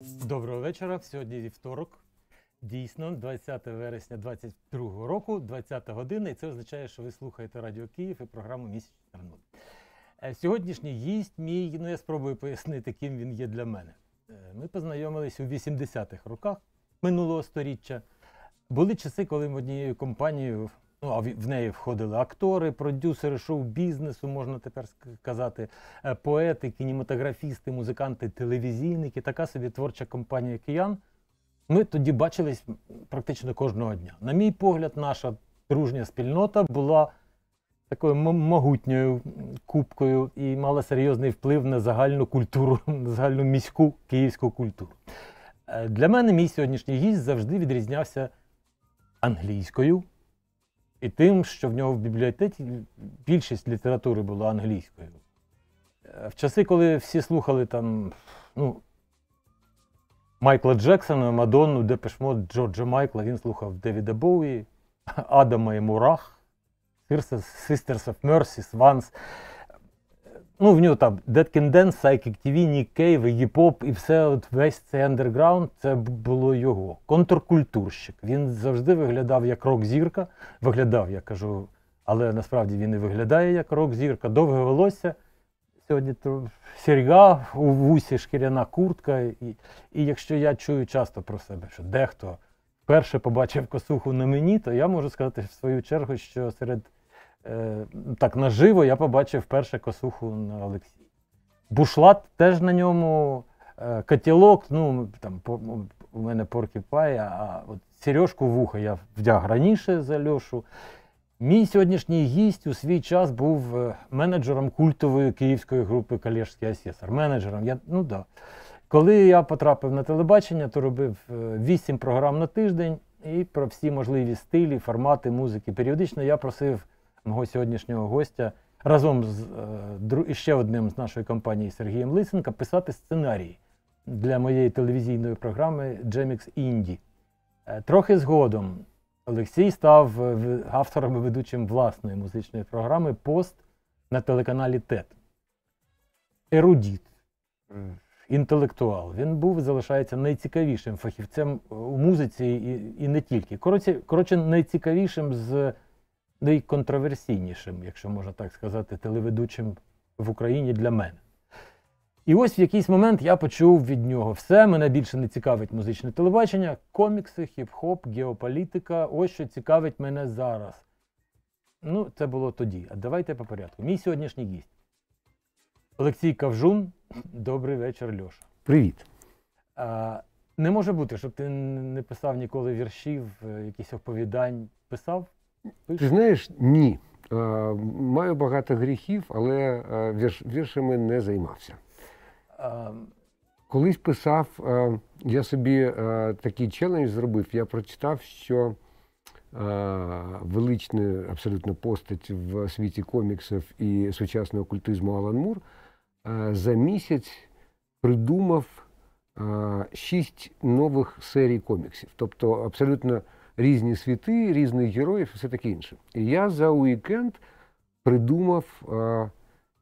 Доброго вечора. Сьогодні вівторок. Дійсно, 20 вересня 2022 року, 20 година, і це означає, що ви слухаєте Радіо Київ і програму Місяч 14. Е, сьогоднішній гість мій, ну я спробую пояснити, ким він є для мене. Е, ми познайомились у 80-х роках минулого століття. Були часи, коли ми однією компанією Ну, а в неї входили актори, продюсери шоу-бізнесу, можна тепер сказати, е, поети, кінематографісти, музиканти, телевізійники. Така собі творча компанія киян. Ми тоді бачились практично кожного дня. На мій погляд, наша дружня спільнота була такою могутньою кубкою і мала серйозний вплив на загальну культуру, на загальну міську київську культуру. Е, для мене мій сьогоднішній гість завжди відрізнявся англійською і тим, що в нього в бібліотеці більшість літератури була англійською. Е, в часи, коли всі слухали там, ну, Майкла Джексона, Мадонну, Депешмот, Джорджа Майкла, він слухав Девіда Боуї, Адама і Мурах, Sisters of Mercy, Сванс. Ну, в нього там Dead Dance, Psychic TV, Nick Cave, Iggy Pop і все от весь цей андерграунд це було його. Контркультурщик. Він завжди виглядав як рок-зірка. Виглядав, я кажу, але насправді він і виглядає як рок-зірка. Довге волосся. Сьогодні сірга у вусі, шкіряна куртка. І, і якщо я чую часто про себе, що дехто вперше побачив косуху на мені, то я можу сказати в свою чергу, що серед Е, так, наживо я побачив перше косуху на Олексії. Бушлат теж на ньому. Е, котілок, ну там ну, у мене поркіпає, а от сережку вуха я вдяг раніше за Льошу. Мій сьогоднішній гість у свій час був е, менеджером культової київської групи Калєжський асесор. Менеджером. Я, ну, да. Коли я потрапив на телебачення, то робив вісім програм на тиждень і про всі можливі стилі, формати музики. Періодично я просив мого сьогоднішнього гостя разом з е, ще одним з нашої компанії Сергієм Лисенка писати сценарії для моєї телевізійної програми Джемікс Інді. Е, трохи згодом Олексій став е, автором і ведучим власної музичної програми Пост на телеканалі ТЕТ. Ерудіт. Інтелектуал. Він був і залишається найцікавішим фахівцем е, у музиці і і не тільки. Коротше, коротше найцікавішим з найконтроверсійнішим, ну, якщо можна так сказати, телеведучим в Україні для мене. І ось в якийсь момент я почув від нього все. Мене більше не цікавить музичне телебачення, комікси, хіп-хоп, геополітика. Ось що цікавить мене зараз. Ну, це було тоді. А давайте по порядку. Мій сьогоднішній гість. Олексій Кавжун. Добрий вечір, Льоша. Привіт. А, Не може бути, щоб ти не писав ніколи віршів, е, якісь оповідань. Писав? Ти знаєш, ні. Е, маю багато гріхів, але е, вірш, віршами не займався. Ем. Колись писав, е, я собі такий челендж зробив. Я прочитав, що велична абсолютно постать в світі коміксів і сучасного культизму Алан Мур за місяць придумав шість нових серій коміксів. Тобто абсолютно різні світи, різних героїв і все таке інше. І я за уікенд придумав е,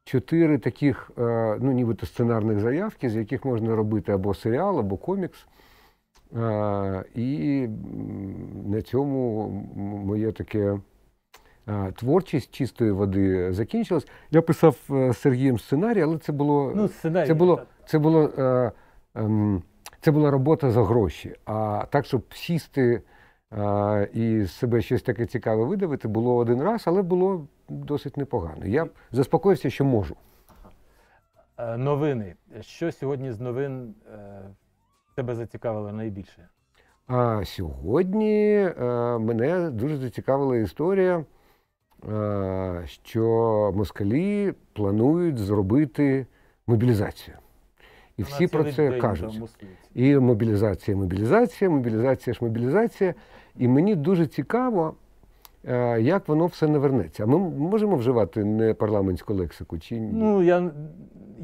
чотири таких, е, ну нібито сценарних заявки, з яких можна робити або серіал, або комікс. Е, і на цьому моє таке. Е, творчість чистої води закінчилась. Я писав е, з Сергієм сценарій, але це було ну, сценарій, це було це було, це було, ем, це була робота за гроші. А так, щоб сісти і себе щось таке цікаве видавити, було один раз, але було досить непогано. Я заспокоївся, що можу. Е, новини. Що сьогодні з новин е, тебе зацікавило найбільше? А сьогодні е, мене дуже зацікавила історія, що москалі планують зробити мобілізацію. І всі про це кажуть. І мобілізація, мобілізація, мобілізація ж мобілізація. І мені дуже цікаво, е, як воно все навернеться. Ми можемо вживати не парламентську лексику чи ні? Ну, я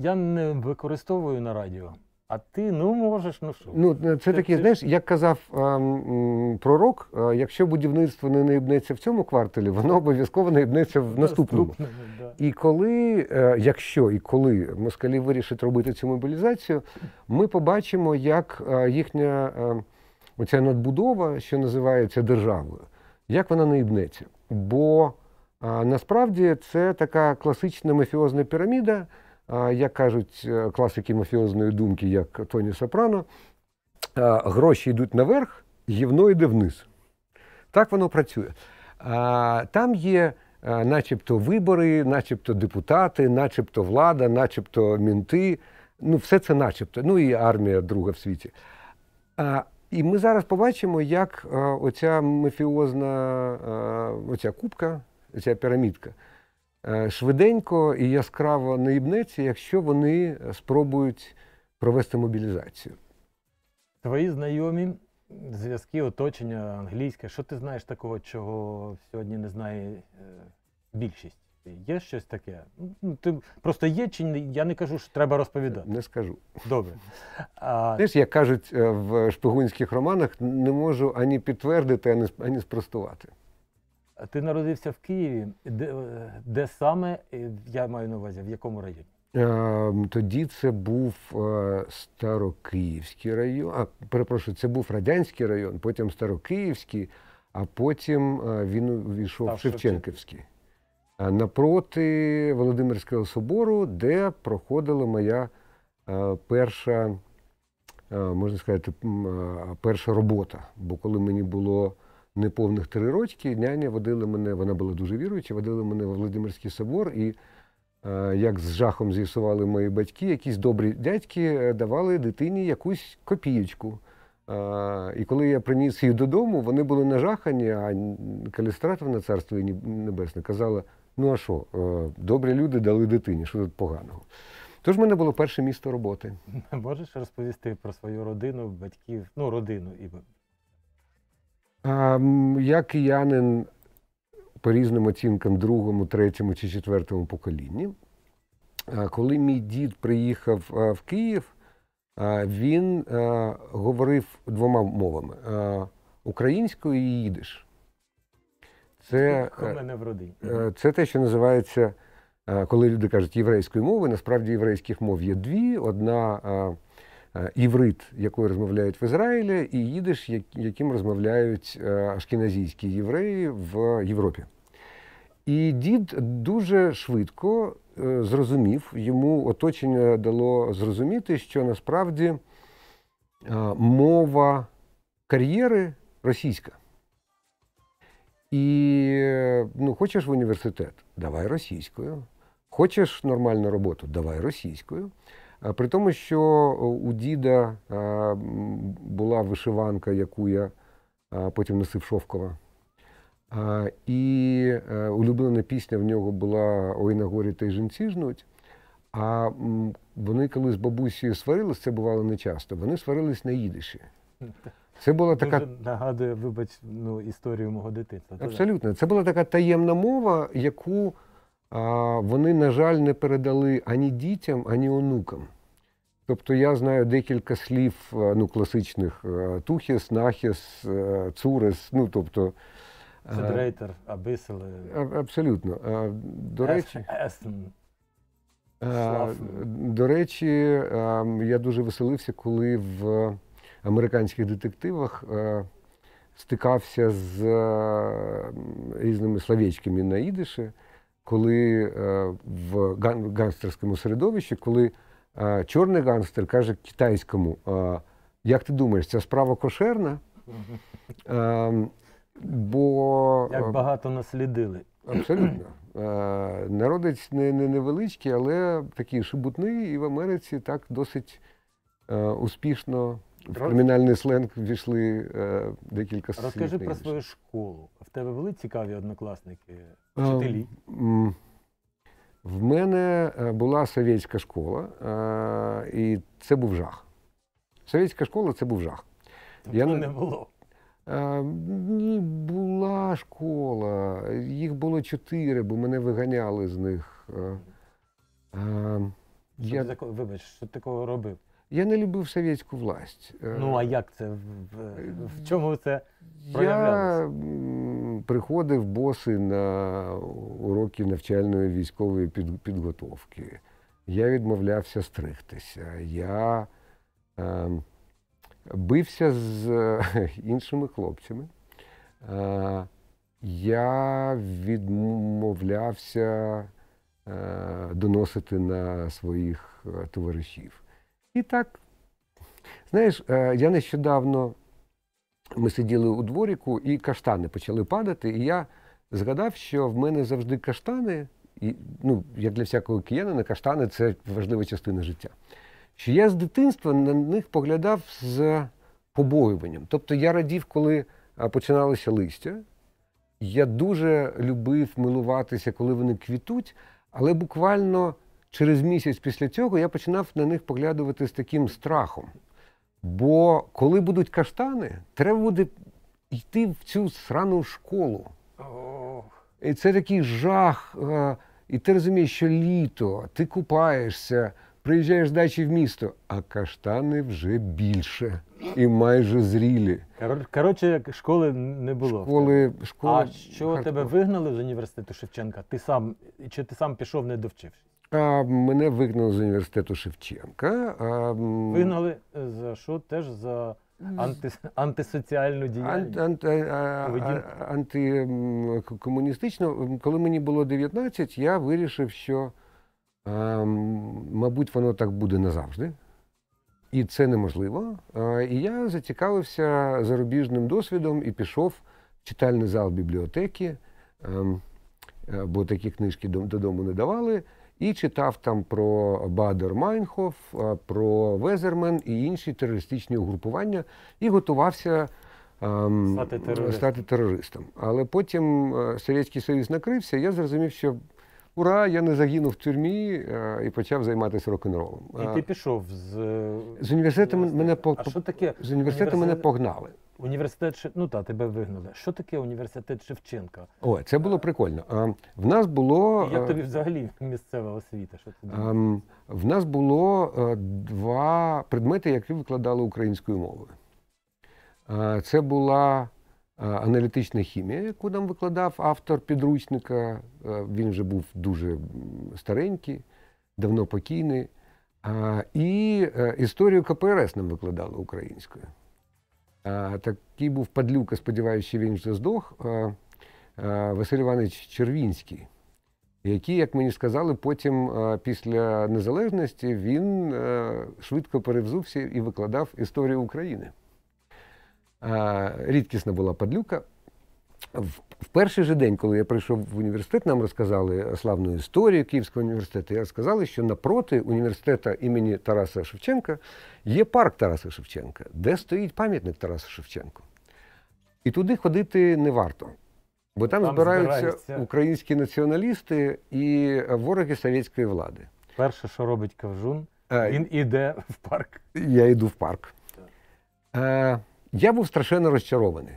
я не використовую на радіо. А ти ну можеш, ну що. Ну, е, це, це таке, це... знаєш, як казав ем, пророк, е, якщо будівництво не наїбнеться в цьому кварталі, воно обов'язково наїбнеться в наступному. І коли, е, якщо і коли москалі вирішать робити цю мобілізацію, ми побачимо, як е, їхня е, оця надбудова, що називається державою, як вона не ібнеться. Бо а, насправді це така класична мафіозна піраміда, а, як кажуть е, класики мафіозної думки, як Тоні Сопрано, а, гроші йдуть наверх, гівно йде вниз. Так воно працює. А, Там є. Начебто вибори, начебто депутати, начебто влада, начебто мінти. Ну, все це начебто. Ну і армія друга в світі. А, і ми зараз побачимо, як е, оця мафіозна е, оця кубка, ця пірамідка е, швиденько і яскраво наїбнеться, якщо вони спробують провести мобілізацію. Твої знайомі зв'язки, оточення англійське. Що ти знаєш такого, чого сьогодні не знає більшість? Є щось таке? Ну, ти просто є чи не я не кажу, що треба розповідати. Не скажу. Добре. Знаєш, як кажуть е, в шпигунських романах, не можу ані підтвердити, ані спростувати. Ти народився в Києві, де е, де саме я маю на увазі, в якому районі? Е, тоді це був Старокиївський район. А перепрошую, це був радянський район, потім Старокиївський, а потім він увійшов в Шевченківський напроти Володимирського собору, де проходила моя е, перша, е, можна сказати, е, перша робота. Бо коли мені було неповних три роки, няня водила мене, вона була дуже віруюча, водила мене в Володимирський собор. і як з жахом з'ясували мої батьки, якісь добрі дядьки давали дитині якусь копієчку. І коли я приніс її додому, вони були нажахані, а калістрат на царство небесне казала. Ну а що, е, добрі люди дали дитині, що тут поганого? Тож в мене було перше місто роботи. Можеш розповісти про свою родину, батьків, ну, родину і. А, я киянин по різним оцінкам, другому, третьому чи четвертому поколінні. А, коли мій дід приїхав а, е, в Київ, він е, говорив двома мовами: українською і їдеш. Це е, мене в родині. Е, це те, що називається, е, коли люди кажуть єврейської мови. Насправді єврейських мов є дві: одна іврит, якою розмовляють в Ізраїлі, і їдиш, яким розмовляють ашкіназійські євреї в Європі. І дід дуже швидко зрозумів, йому оточення дало зрозуміти, що насправді мова кар'єри російська. І ну, хочеш в університет, давай російською. Хочеш нормальну роботу, давай російською. При тому, що е, у діда е, була вишиванка, яку я е, потім носив Шовкова. І улюблена пісня в нього була Ой на горі та й жінці жнуть. А вони коли з бабусі сварились, це бувало не часто, вони сварились на їдиші. Це була така Дуже нагадує, вибач, ну, історію мого дитинства. Абсолютно, це була така таємна мова, яку а, вони, на жаль, не передали ані дітям, ані онукам. Тобто я знаю декілька слів ну, класичних тухіс, нахіс, цурес, ну тобто. Федрейтер, абисели. Абсолютно. До речі, До речі, я дуже веселився, коли в американських детективах е, стикався з е, різними словечками на ідише, коли е, в гангстерському середовищі, коли чорний гангстер каже китайському, як ти думаєш, ця справа кошерна? Ем, бо як багато наслідили. Абсолютно. Народець не не невеличкий, але такий шибутний і в Америці так досить успішно в кримінальний сленг ввійшли е, декілька слів. Розкажи про свою школу. В тебе були цікаві однокласники, е, вчителі? Е, в мене е, була совєтська школа, е, і це був жах. Совєтська школа це був жах. Тобто Я... не було. Е, ні, була школа, їх було чотири, бо мене виганяли з них. Що Я... ти такого, вибач, що ти такого робив? Я не любив совєтську власть. Е. Ну, а як це? В чому це проявлялося? Я приходив боси на уроки навчальної військової підготовки. Я відмовлявся стригтися. Я е, бився з е, іншими хлопцями. Е, я відмовлявся е, доносити на своїх е, товаришів. І так, знаєш, е, я нещодавно ми сиділи у дворику, і каштани почали падати. І я згадав, що в мене завжди каштани, і, ну, як для всякого киянина, каштани це важлива частина життя. Що я з дитинства на них поглядав з побоюванням. Тобто я радів, коли е, починалося листя. Я дуже любив милуватися, коли вони квітуть, але буквально через місяць після цього я починав на них поглядувати з таким страхом. Бо коли будуть каштани, треба буде йти в цю срану школу. І це такий жах. Е, і ти розумієш, що літо, ти купаєшся, приїжджаєш з дачі в місто, а каштани вже більше і майже зрілі. Коротше, школи не було. Школи, школи... А що Хардкор. тебе вигнали з університету Шевченка? Ти сам чи ти сам пішов, не довчився? А, Мене вигнали з університету Шевченка. А, Вигнали е, за що? Теж за анти, антисоціальну діяльність? Ант, ант, антикомуністично. Коли мені було 19, я вирішив, що, а, мабуть, воно так буде назавжди. І це неможливо. І я зацікавився зарубіжним досвідом і пішов в читальний зал бібліотеки, ем, е, бо такі книжки додому не давали і читав там про Бадер Майнхоф, про Везермен і інші терористичні угрупування, і готувався ем, стати, терорист. стати терористом. Але потім е, Совєтський Союз накрився, і я зрозумів, що ура, я не загинув в тюрмі е, і почав займатися рок-н-ролом. І ти пішов з З університету мене по... а що таке? З університету мене погнали. Університет Ше- ну та тебе вигнали. Що таке університет Шевченка? О, це було е, прикольно. А, ем, В нас було. як е, тобі взагалі місцева освіта? Що ти думаєш? Ем, в нас було е, два предмети, які викладали українською мовою. Е, Це була е, аналітична хімія, яку нам викладав автор підручника. Е, Він вже був дуже старенький, давно покійний. А, е, І е, історію КПРС нам викладали українською. Такий був падлюка, сподіваюся, він вже здох, Василь Іванович Червінський, який, як мені сказали, потім після незалежності він е, швидко перевзувся і викладав історію України. Рідкісна була падлюка. В перший же день, коли я прийшов в університет, нам розказали славну історію Київського університету. І розказали, що напроти університету імені Тараса Шевченка є парк Тараса Шевченка, де стоїть пам'ятник Тараса Шевченко. І туди ходити не варто, бо там, там збираються, збираються українські націоналісти і вороги совєтської влади. Перше, що робить Кавжун, е, він іде в парк. Я йду в парк. Так. Е, я був страшенно розчарований.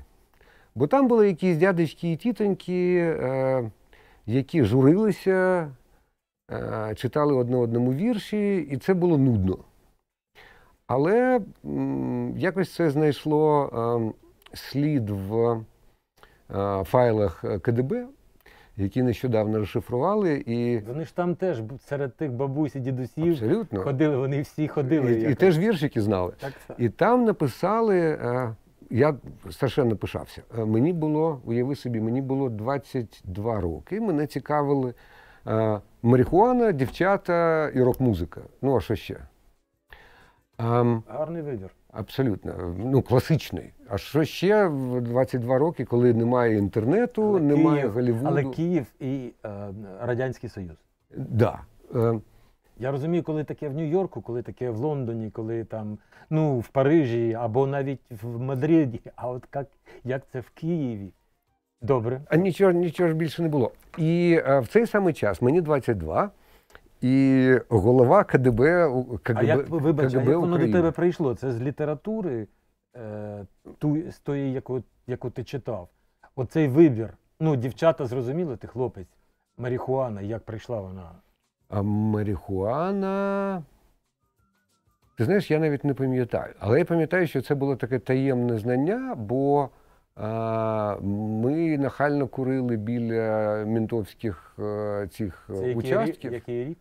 Бо там були якісь дядечки і тітоньки, е, які журилися, е, читали одне одному вірші, і це було нудно. Але якось це знайшло е, слід в файлах КДБ, які нещодавно розшифрували. І... Вони ж там теж серед тих бабусь і дідусів Абсолютно. ходили, вони всі ходили. І, і теж віршики знали. Так, так. І там написали. Я страшенно пишався. Е, мені було, уяви собі, мені було 22 роки. Мене цікавили е, марихуана, дівчата і рок-музика. Ну, а що ще? Е, Гарний вибір. Абсолютно. Ну, класичний. А що ще в 22 роки, коли немає інтернету, але немає Київ, Але Київ і е, Радянський Союз. Так. Да. Ем, я розумію, коли таке в Нью-Йорку, коли таке в Лондоні, коли там ну, в Парижі або навіть в Мадриді. А от як як це в Києві? Добре. А нічого нічого ж більше не було. І а, е, в цей самий час мені 22, і голова КДБ КГБ, А як вибач, КГБ а як воно до тебе прийшло? Це з літератури е, ту, з тої, яку, яку ти читав. Оцей вибір. Ну, дівчата зрозуміли, ти хлопець, марихуана, як прийшла вона. А марихуана. Ти знаєш, я навіть не пам'ятаю. Але я пам'ятаю, що це було таке таємне знання, бо а, ми нахально курили біля мінтовських а, е, цих е, це участків. рік- Який рік?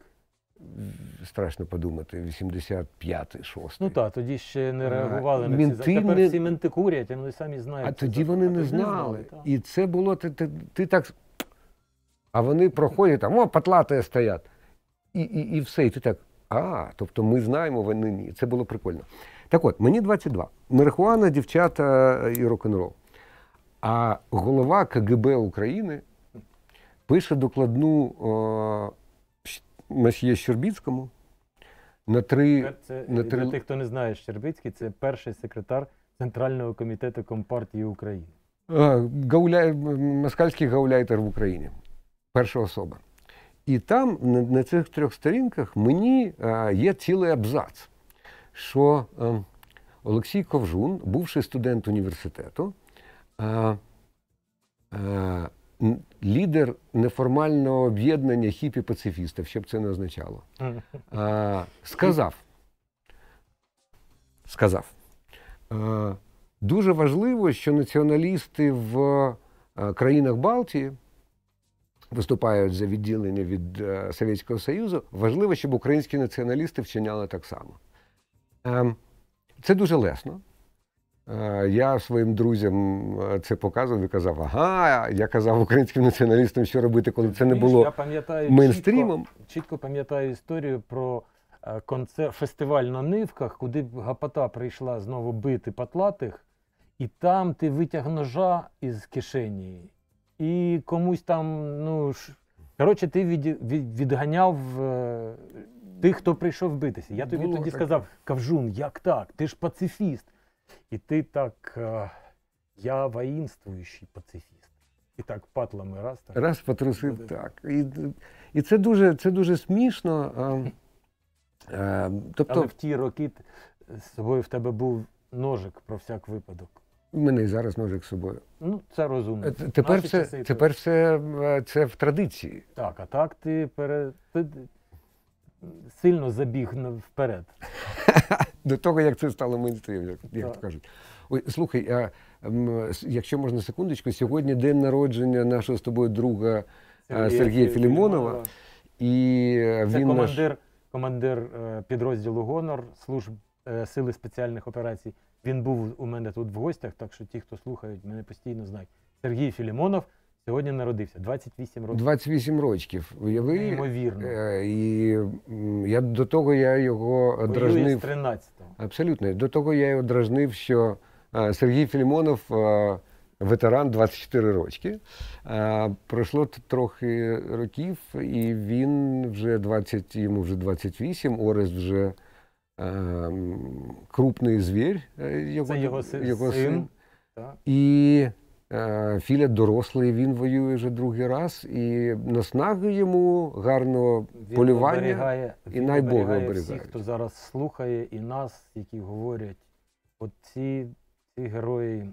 Страшно подумати, 85-й, 6 Ну так, тоді ще не реагували на всі. мінти за- Тепер всі менти курять, вони самі знають. А тоді за- вони а не знали. так. І це було ти, ти, ти так. А вони проходять там, о, патлати стоять і і, і все. І ти так. А, тобто ми знаємо, вони ні. Це було прикольно. Так от, мені 22. Марихуана, дівчата і рок-н-рол. А голова КГБ України пише докладну о, є Щербіцькому. На три, це, на три... Для тих, хто не знає, Щербицький це перший секретар Центрального комітету Компартії України. Гауляй, Москальський гауляйтер в Україні. Перша особа. І там, на цих трьох сторінках, мені е, є цілий абзац, що е, Олексій Ковжун, бувши студент університету, е, лідер неформального об'єднання хіпі-пацифістів, що б це не означало, сказав, сказав, дуже важливо, що націоналісти в країнах Балтії виступають за відділення від е, Совєтського Союзу, важливо, щоб українські націоналісти вчиняли так само. Ем, це дуже лесно. Е, я своїм друзям е, це показував і казав, ага, я казав українським націоналістам, що робити, коли це не було мейнстрімом. Чітко, чітко пам'ятаю історію про е, концерт, фестиваль на нивках, куди гапота прийшла знову бити патлатих, і там ти витяг ножа із кишені і комусь там, ну ж. Коротше, ти від, від, відганяв е, тих, хто прийшов битися. Я тобі Було тоді таке. сказав, Кавжун, як так? Ти ж пацифіст. І ти так. Е, я воїнствуючий пацифіст. І так патлами раз так. Раз потрусив Туди. так. І і це дуже це дуже смішно. А, е, а, тобто... Але в ті роки е, з собою в тебе був ножик про всяк випадок. Мене і зараз може з собою. Ну, це розумно. Е, тепер все, часи, тепер все це в традиції. Так, а так ти пере... ти сильно забіг вперед. До того, як це стало мейнстрім, як, як то кажуть. Ой, слухай, а якщо можна секундочку, сьогодні день народження нашого з тобою друга Сергія, Сергія Філімонова. І е, це він командир, наш... командир е, підрозділу Гонор служб Сили спеціальних операцій. Він був у мене тут в гостях, так що ті, хто слухають, мене постійно знають. Сергій Філімонов сьогодні народився 28 років. 28 років. Уяви. Неймовірно. Е, і я до того я його дражнив. 13-го. Абсолютно. До того я його дражнив, що е, Сергій Філімонов. Е, ветеран 24 рочки. Пройшло трохи років, і він вже 20, йому вже 28, Орес вже Ем, крупний звір, е, його його, його син. син. Так. І е, Філя дорослий, він воює вже другий раз, і наснаги йому гарного він полювання оберігає, і він найбоги оберігає. Всіх, хто зараз слухає, і нас, які говорять, оці ці, герої.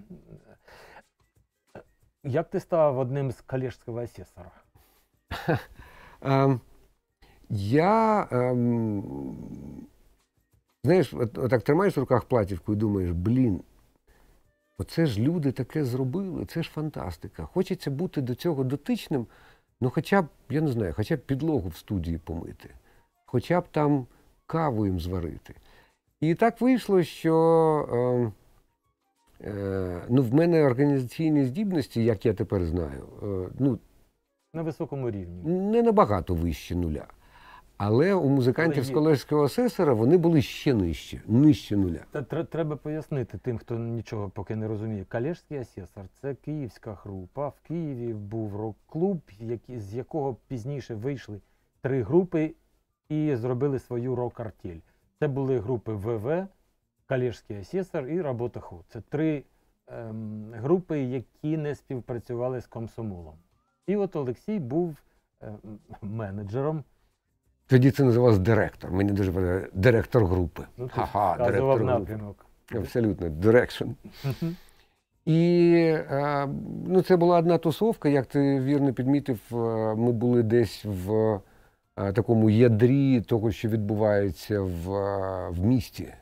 Як ти став одним з коллежського асесора? Ем, я. Ем... Знаєш, от, отак тримаєш в руках платівку і думаєш, блін, оце ж люди таке зробили, це ж фантастика. Хочеться бути до цього дотичним, ну хоча б, я не знаю, хоча б підлогу в студії помити, хоча б там каву їм зварити. І так вийшло, що е, е, ну, в мене організаційні здібності, як я тепер знаю, е, ну, на високому рівні. Не набагато вище нуля. Але у музикантів з колежського асесора вони були ще нижче, нижче нуля. Та треба пояснити тим, хто нічого поки не розуміє. Колежський асесор це київська група. В Києві був рок-клуб, з якого пізніше вийшли три групи і зробили свою рок-артель. Це були групи ВВ, Колежський асесор і Роботаху. Це три ем, групи, які не співпрацювали з комсомолом. І от Олексій був ем, менеджером. Тоді це називалось директор. Мені дуже подобається директор групи. Ну, Ха-ха, директор групи. Абсолютно, дирекшн. І е, ну, це була одна тусовка, як ти вірно підмітив, е, ми були десь в е, такому ядрі того, що відбувається в в місті.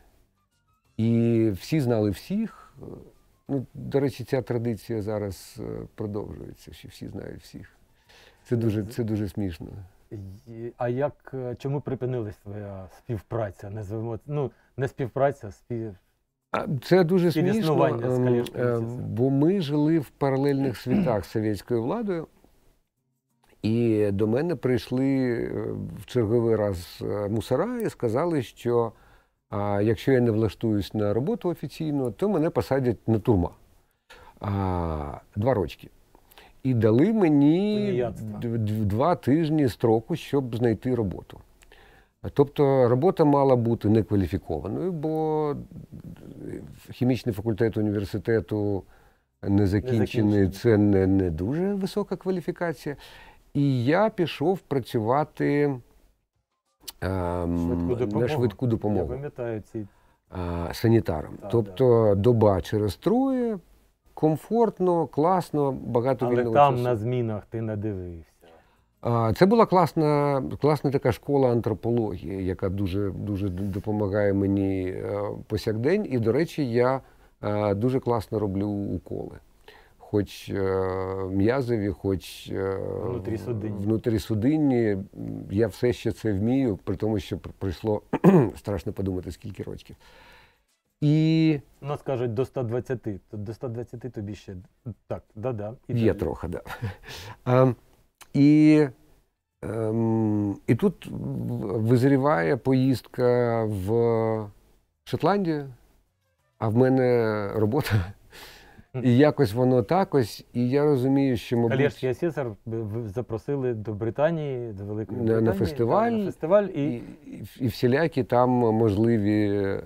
І всі знали всіх. Ну, До речі, ця традиція зараз продовжується, що всі знають всіх. Це дуже, Це дуже смішно. А як е, чому припинилась своя співпраця? Назвемо ну не співпраця, спів це дуже смішно, ем, е, бо ми жили в паралельних світах з совєтською владою, і до мене прийшли е, в черговий раз мусора і сказали, що якщо я не влаштуюсь на роботу офіційно, то мене посадять на турма. Два рочки і дали мені два тижні строку, щоб знайти роботу. Тобто робота мала бути некваліфікованою, бо хімічний факультет університету не закінчений, це не, не дуже висока кваліфікація. І я пішов працювати ем, швидку на швидку допомогу. Я пам'ятаю ці. Санітаром, так, тобто так. доба через троє, комфортно, класно, багато Але вільного там часу. на змінах ти надивився. Це була класна класна така школа антропології, яка дуже дуже допомагає мені е, повсякдень. І, до речі, я е, дуже класно роблю уколи. Хоч е, м'язові, хоч внутрісудинні. внутрісудинні. Я все ще це вмію, при тому, що прийшло страшно подумати, скільки років. І У нас кажуть до 120. До 120 тобі ще так, да-да. І Є тобі. трохи, да. А, ем, І ем, і тут визріває поїздка в Шотландію, а в мене робота і якось воно так ось, і я розумію, що мабуть... Калєшський асісар запросили до Британії, до Великої Британії. На фестиваль. На фестиваль і... І, і всілякі там можливі е,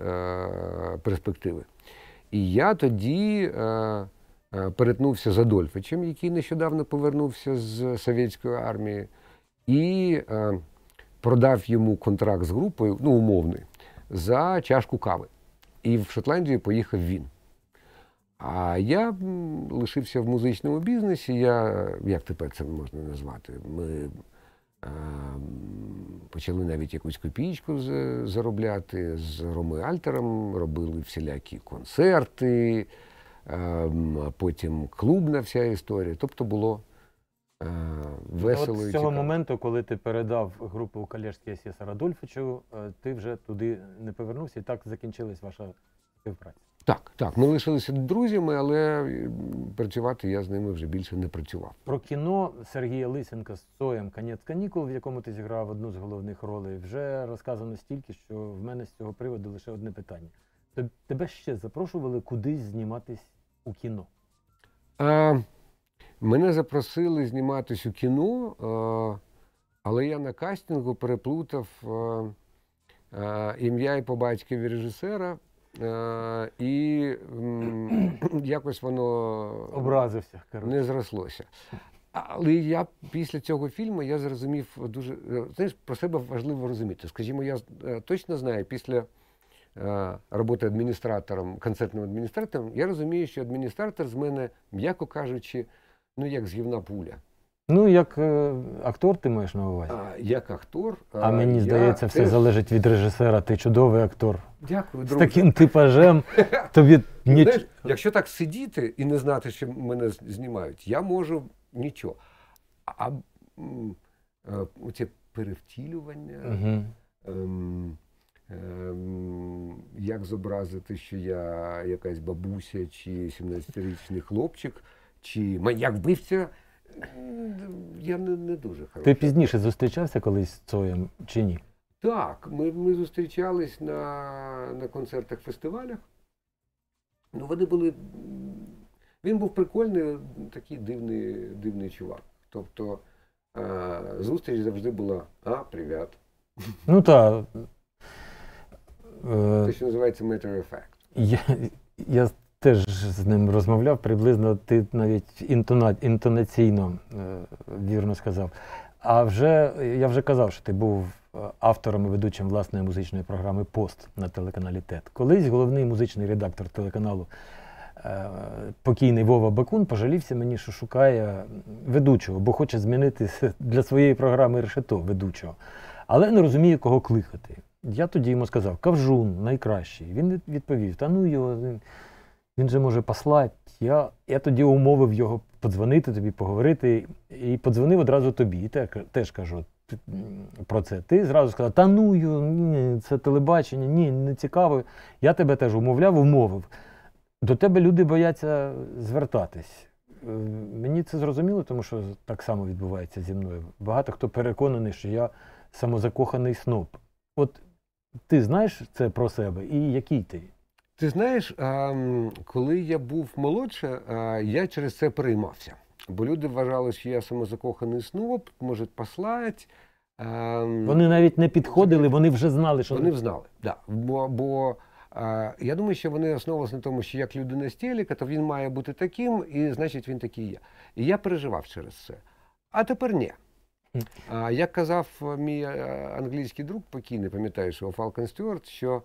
перспективи. І я тоді е, е перетнувся з Адольфичем, який нещодавно повернувся з совєтської армії, і е, продав йому контракт з групою, ну умовний, за чашку кави. І в Шотландію поїхав він. А я лишився в музичному бізнесі. Я як тепер це можна назвати? Ми а, е, почали навіть якусь копійку заробляти з Роми Альтером, робили всілякі концерти, а, е, потім клубна вся історія. Тобто було а, е, весело. От З цього моменту, коли ти передав групу Калєшські Сєса Радольфовичу, ти вже туди не повернувся і так закінчилась ваша так, так. Ми лишилися друзями, але працювати я з ними вже більше не працював. Про кіно Сергія Лисенка з Цоєм Канець канікул, в якому ти зіграв одну з головних ролей, вже розказано стільки, що в мене з цього приводу лише одне питання. Тебе ще запрошували кудись зніматись у кіно? А, е, Мене запросили зніматись у кіно, а, е, але я на кастингу переплутав е, ім'я і по батькові режисера. Е, і якось воно Образився. коротше. не зрослося. Але я після цього фільму я зрозумів дуже. Е, знаєш, про себе важливо розуміти. Скажімо, я е, точно знаю після роботи адміністратором, концертним адміністратором, я розумію, що адміністратор з мене, м'яко кажучи, ну як з пуля. Ну, як е, актор ти маєш на увазі? А, як актор. А мені здається, все теж- залежить від режисера. Ти чудовий актор. Дякую, З таким типажем тобі нічого. якщо так сидіти і не знати, що мене знімають, я можу нічого. А е, оце перевтілювання, Мгм. ем, ем, як зобразити, що я якась бабуся чи 17-річний хлопчик, чи як вбивця, я не не дуже хороший. Ти пізніше зустрічався колись з Цоєм чи ні? Так, ми ми зустрічались на на концертах, фестивалях. Ну, вони були. Він був прикольний, такий дивний дивний чувак. Тобто е, зустріч завжди була А, привіт. Ну так. Е, Те, що називається matter of fact. Я, я теж з ним розмовляв, приблизно ти навіть інтона, інтонаційно е, вірно сказав. А вже я вже казав, що ти був е, автором і ведучим власної музичної програми Пост на телеканалі ТЕТ. Колись головний музичний редактор телеканалу е, покійний Вова Бакун пожалівся мені, що шукає ведучого, бо хоче змінити для своєї програми решето ведучого. Але не розуміє, кого кликати. Я тоді йому сказав Кавжун найкращий. Він відповів: Та ну його він же може послати. Я я тоді умовив його подзвонити тобі, поговорити. І подзвонив одразу тобі. І теж кажу про це. Ти зразу сказав, та ну, ні, це телебачення, ні, не цікаво. Я тебе теж умовляв, умовив. До тебе люди бояться звертатись. Е, мені це зрозуміло, тому що так само відбувається зі мною. Багато хто переконаний, що я самозакоханий сноп. От ти знаєш це про себе і який ти? Ти знаєш, коли я був молодше, я через це переймався. Бо люди вважали, що я самозакоханий сноб, може послать. Вони навіть не підходили, вони вже знали, що вони взнали. Да. Бо бо я думаю, що вони основувалися на тому, що як людина стіліка, то він має бути таким, і значить він такий є. І я переживав через це. А тепер ні. Як казав мій англійський друг, покійний, пам'ятаєш, Фалкон Стюарт, що.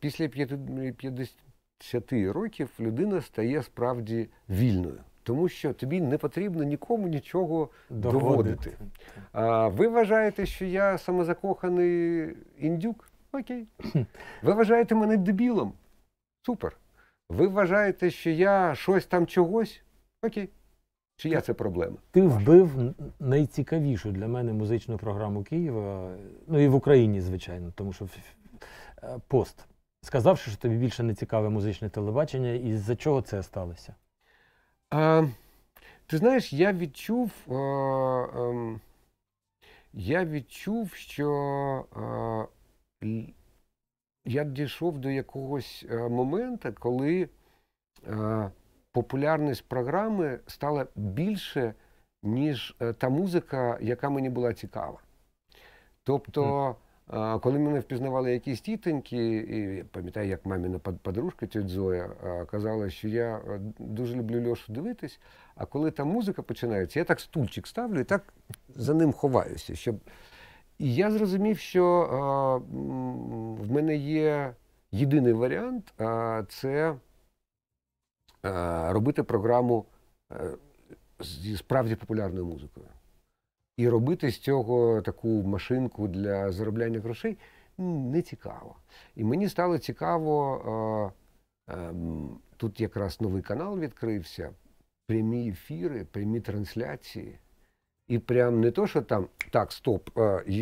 Після 50 років людина стає справді вільною. Тому що тобі не потрібно нікому нічого доводити. доводити. А, Ви вважаєте, що я самозакоханий індюк? Окей. Ви вважаєте мене дебілом? Супер. Ви вважаєте, що я щось там чогось? Окей. Чия це проблема? Ти вбив найцікавішу для мене музичну програму Києва, ну і в Україні, звичайно, тому що е, пост. Сказавши, що тобі більше не цікаве музичне телебачення, і з-за чого це сталося? А, Ти знаєш, я відчув, а, а, ем, я відчув, що а, я дійшов до якогось е, моменту, коли. А, е, популярність програми стала більше, ніж е, та музика, яка мені була цікава. Тобто, е, коли мене впізнавали якісь тітоньки, і пам'ятаю, як маміна подружка тіть Зоя е, казала, що я дуже люблю Льошу дивитись, а коли та музика починається, я так стульчик ставлю і так за ним ховаюся. Щоб... І я зрозумів, що в мене є єдиний варіант це. Е, робити програму е, зі справді популярною музикою. І робити з цього таку машинку для заробляння грошей не цікаво. І мені стало цікаво, е, ем, тут якраз новий канал відкрився, прямі ефіри, прямі трансляції. І прям не то, що там так, стоп,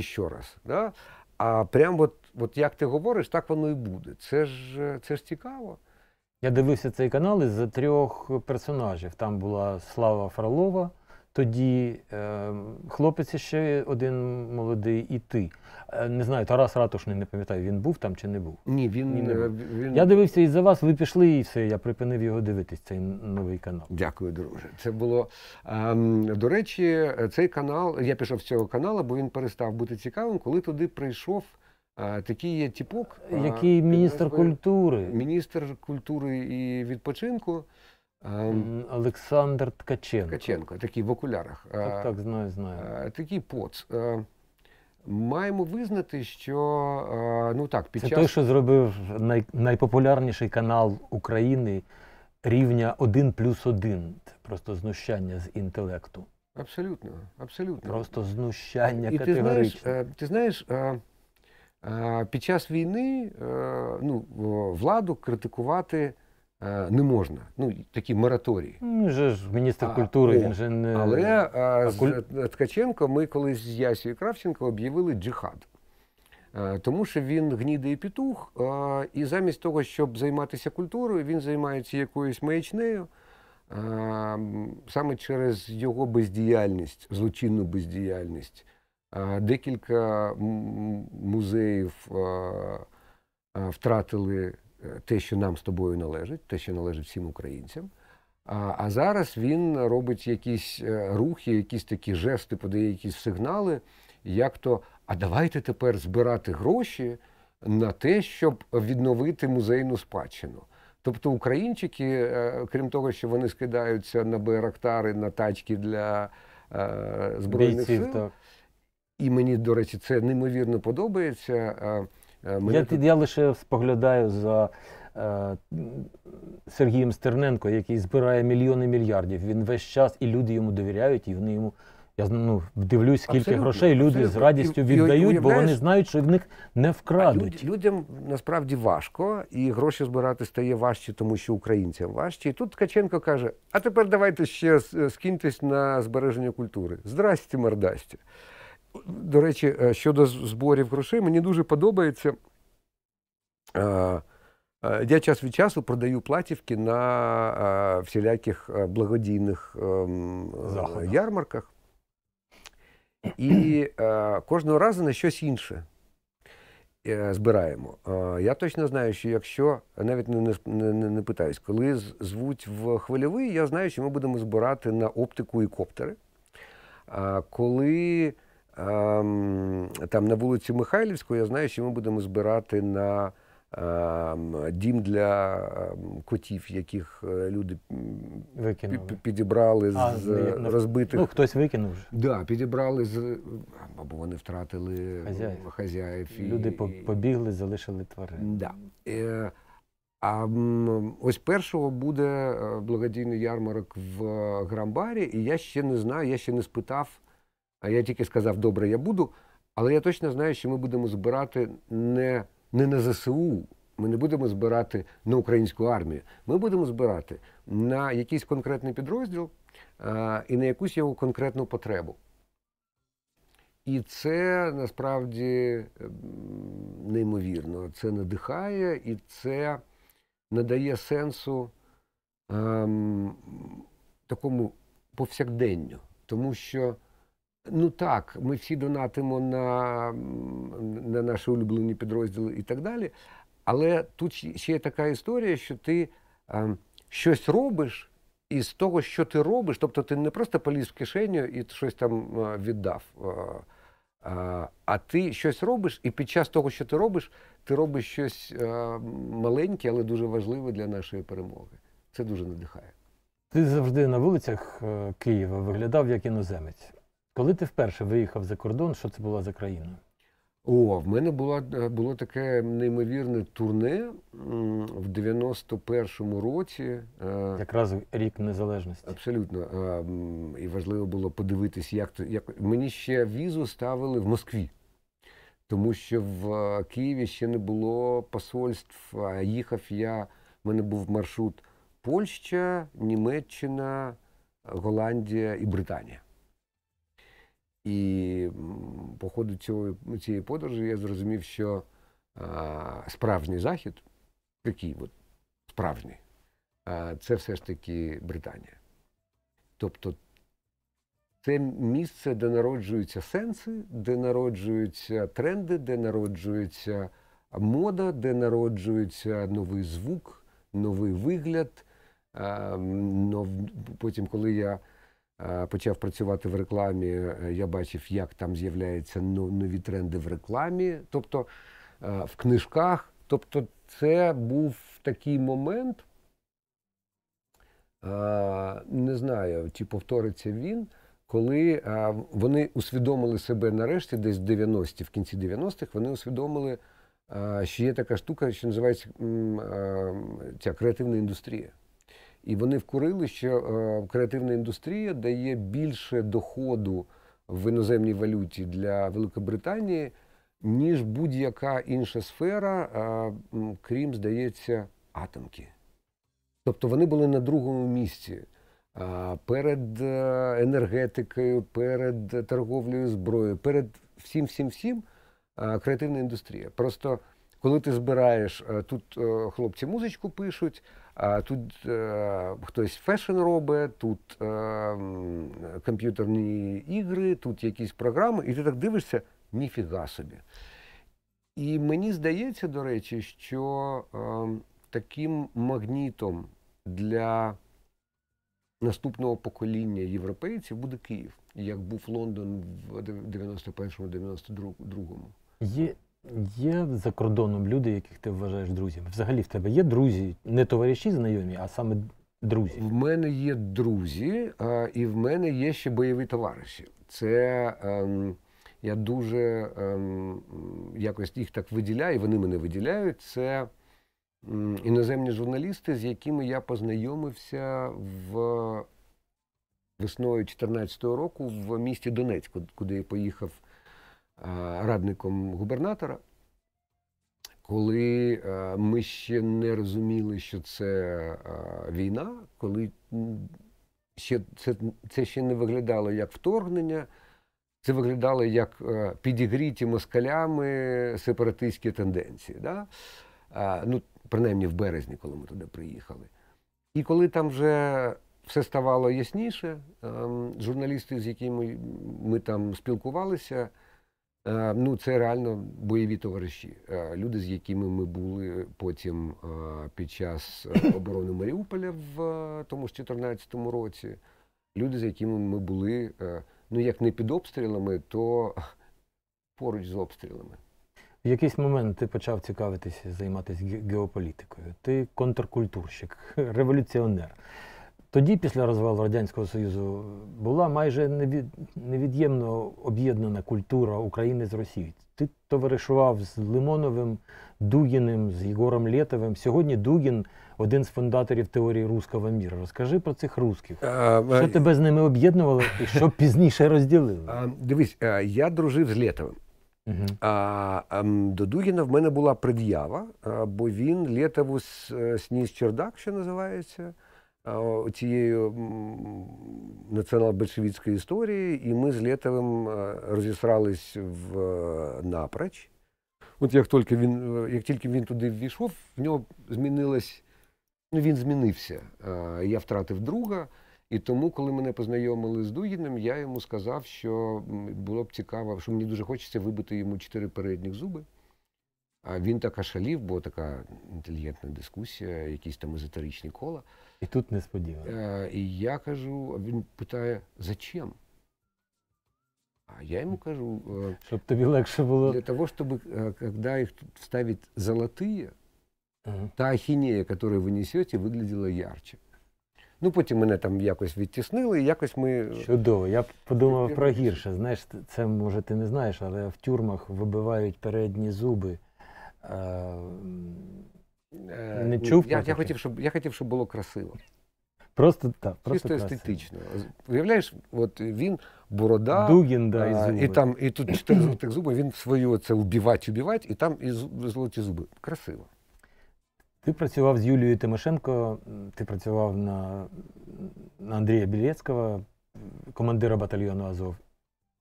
ще раз. Да? А прям от, от як ти говориш, так воно і буде. Це ж, Це ж цікаво. Я дивився цей канал із трьох персонажів. Там була Слава Фролова, тоді е, хлопець ще один молодий, і ти. Е, не знаю, Тарас Ратушний не пам'ятаю, він був там чи не був. Ні, він Ні, не е, був. він... Я дивився із за вас, ви пішли, і все. Я припинив його дивитись, цей новий канал. Дякую, друже. Це було е, до речі, цей канал. Я пішов з цього каналу, бо він перестав бути цікавим, коли туди прийшов. Такий є тіпок, який міністр культури, міністр культури і відпочинку. Ем, Олександр Ткаченко. Ткаченко, такий в окулярах. Так, так, знаю, знаю. Такий поц. Е, маємо визнати, що е, ну так, під Це час... той, що зробив най... найпопулярніший канал України рівня 1 плюс 1. Це просто знущання з інтелекту. Абсолютно, абсолютно. Просто знущання і категорично. Ти знаєш, е, ти знаєш Е, під час війни е, ну, владу критикувати е, не можна. Ну, такі мораторії. Ну, ж міністр культури, а, він же не. Але а, з куль... Ткаченко ми колись з Ясією Кравченко об'явили джихад. Тому що він гніде і пітух, і замість того, щоб займатися культурою, він займається якоюсь маячнею. Саме через його бездіяльність, злочинну бездіяльність. Е, декілька музеїв е, е, втратили те, що нам з тобою належить, те, що належить всім українцям. А зараз він робить якісь рухи, якісь такі жести, подає якісь сигнали, як то а давайте тепер збирати гроші на те, щоб відновити музейну спадщину. Тобто українчики, крім того, що вони скидаються на байрактари, на тачки для збройних Бійців, сил. Так. І мені, до речі, це неймовірно подобається. Е, мене я тут... я лише споглядаю за е, Сергієм Стерненко, який збирає мільйони мільярдів. Він весь час і люди йому довіряють, і вони йому. Я ну, дивлюсь, скільки абсолютно, грошей люди абсолютно. з радістю віддають, і, бо вони знають, що в них не вкрадуть. Люд, людям насправді важко, і гроші збирати стає важче, тому що українцям важче. І тут Ткаченко каже: а тепер давайте ще скиньтесь на збереження культури. Здрасті, мордасті. До речі, е, щодо зборів грошей, мені дуже подобається. Е, е, я час від часу продаю платівки на всіляких благодійних ем, Заходах. ярмарках. І кожного разу на щось інше збираємо. Я точно знаю, що якщо навіть не не, не, питаюсь, коли звуть в хвильовий, я знаю, що ми будемо збирати на оптику і коптери. Коли Ем, там на вулиці Михайлівської, я знаю, що ми будемо збирати на ем, дім для ем, котів, яких е, люди Викинули. підібрали з ну, розбитих. Ну, хтось викинув. Вже. Да, підібрали з або вони втратили хазяїв. хазяїв і... Люди побігли, залишили тварин. Да. Е, а ось першого буде е, благодійний ярмарок в Грамбарі, і я ще не знаю, я ще не спитав. А я тільки сказав, добре, я буду, але я точно знаю, що ми будемо збирати не, не на ЗСУ. Ми не будемо збирати на українську армію. Ми будемо збирати на якийсь конкретний підрозділ а, і на якусь його конкретну потребу. І це насправді ем, неймовірно. Це надихає і це надає сенсу а, ем, такому повсякденню, тому що. Ну так, ми всі донатимо на на наші улюблені підрозділи і так далі. Але тут ще є така історія, що ти е, щось робиш і з того, що ти робиш, тобто ти не просто поліз в кишеню і щось там е, віддав, е, е, а ти щось робиш, і під час того, що ти робиш, ти робиш щось е, маленьке, але дуже важливе для нашої перемоги. Це дуже надихає. Ти завжди на вулицях Києва виглядав як іноземець. Коли ти вперше виїхав за кордон, що це була за країна? О, в мене була, е, було таке неймовірне турне в 91-му році. Е, Якраз рік незалежності. Абсолютно. Е, і важливо було подивитися, як то як мені ще візу ставили в Москві, тому що в Києві ще не було посольств. Їхав я. У мене був маршрут Польща, Німеччина, Голландія і Британія. І по ходу цього, ну, цієї подорожі я зрозумів, що а, справжній захід, такий от справжній, а, це все ж таки Британія. Тобто це місце, де народжуються сенси, де народжуються тренди, де народжується мода, де народжується новий звук, новий вигляд. А, нов... Потім, коли я Е, почав працювати в рекламі, е, я бачив, як там з'являються нові тренди в рекламі, тобто е, в книжках. Тобто, це був такий момент. Не знаю, чи повториться він, коли вони усвідомили себе нарешті, десь в 90-ті, в кінці 90-х, вони усвідомили, що є така штука, що називається ця креативна індустрія. І вони вкурили, що е, креативна індустрія дає більше доходу в іноземній валюті для Великобританії, ніж будь-яка інша сфера, е, крім, здається, атомки. Тобто вони були на другому місці. Е, перед енергетикою, перед торговлею зброєю, перед всім, всім, всім креативна індустрія. Просто коли ти збираєш тут, хлопці музичку пишуть. Тут е, хтось фешн робить, тут е, комп'ютерні ігри, тут якісь програми, і ти так дивишся ніфіга собі. І мені здається, до речі, що е, таким магнітом для наступного покоління європейців буде Київ, як був Лондон в 91-92 му Є Є за кордоном люди, яких ти вважаєш друзями? Взагалі в тебе є друзі, не товариші знайомі, а саме друзі? В мене є друзі, і в мене є ще бойові товариші. Це ем, я дуже ем, якось їх так виділяю, вони мене виділяють. Це іноземні журналісти, з якими я познайомився в весною 2014 року в місті Донецьку, куди я поїхав. Е, радником губернатора, коли е, ми ще не розуміли, що це е, війна, коли ще це, це ще не виглядало як вторгнення. Це виглядало як підігріті москалями сепаратистські тенденції. Да? Ну, Принаймні в березні, коли ми туди приїхали. І коли там вже все ставало ясніше, ем, журналісти, з якими ми там спілкувалися, Е, ну, це реально бойові товариші. Е, люди, з якими ми були потім е, під час оборони Маріуполя в тому ж 2014 році. Люди, з якими ми були, ну як не під обстрілами, то поруч з обстрілами. В якийсь момент ти почав цікавитися, займатися геополітикою. Ти контркультурщик, революціонер. Тоді, після розвалу Радянського Союзу, була майже невід'ємно об'єднана культура України з Росією. Ти товаришував з Лимоновим, Дугіним, з Єгором Лєтовим. Сьогодні Дугін один з фундаторів теорії руского міра. Розкажи про цих русських. А, е, що е, тебе з ними об'єднувало і що пізніше розділили? А, е, дивись, я дружив з Лєтовим. Угу. А, а ем, До Дугіна в мене була пред'ява, бо він Лєтову сніс чердак, що називається. Е, цією націонал-большевістської історії, і ми з Лєтовим е, розісрались в е, напрач. От як тільки він як тільки він туди ввійшов, в нього змінилось, ну він змінився. Я втратив друга, і тому, коли мене познайомили з Дугіном, я йому сказав, що було б цікаво, що мені дуже хочеться вибити йому чотири передніх зуби. А він так ошалів, бо така інтелігентна дискусія, якісь там езотеричні кола. І тут несподівано. Е, і я кажу, а він питає, зачем? А я йому кажу, чтобы е, тобі легче було. Для того, щоб е, когда их ставят золотые, та ахінея, яку ви несете, вигляділа ярче. Ну, потім мене там якось відтіснили, і якось ми. Чудово. Я подумав про гірше. Знаєш, це може ти не знаєш, але в тюрмах вибивають передні зуби. Э, не чув Я, я, хотів, щоб я хотів, щоб було красиво. Просто так. Просто Чисто естетично. Уявляєш, от він борода, Дугін, да, і, зуби. і там, і тут чотири золотих зуби, він свою це убивать, убивать, і там і золоті зуби. Красиво. Ти працював з Юлією Тимошенко, ти працював на, на Андрія Білецького, командира батальйону Азов.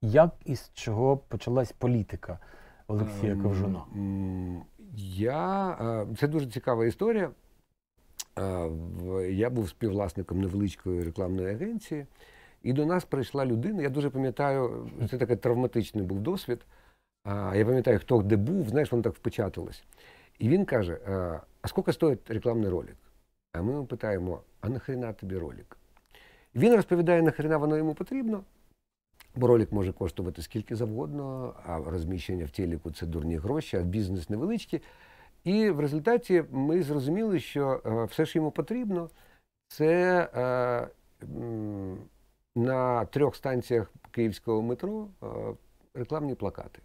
Як і з чого почалась політика Олексія ем, Ковжуна? Ем, я, е, Це дуже цікава історія. Е, я був співвласником невеличкої рекламної агенції, і до нас прийшла людина. Я дуже пам'ятаю, це такий травматичний був досвід. Я пам'ятаю, хто де був, знаєш, воно так впечаталось. І він каже: «Е, А скільки стоїть рекламний ролик? А ми йому питаємо: а нахрена тобі ролик? Він розповідає, нахрена воно йому потрібно. Бо ролик може коштувати скільки завгодно, а розміщення в телеку – це дурні гроші, а бізнес невеличкий. І в результаті ми зрозуміли, що е, все, що йому потрібно, це е, на трьох станціях київського метро е, рекламні плакати,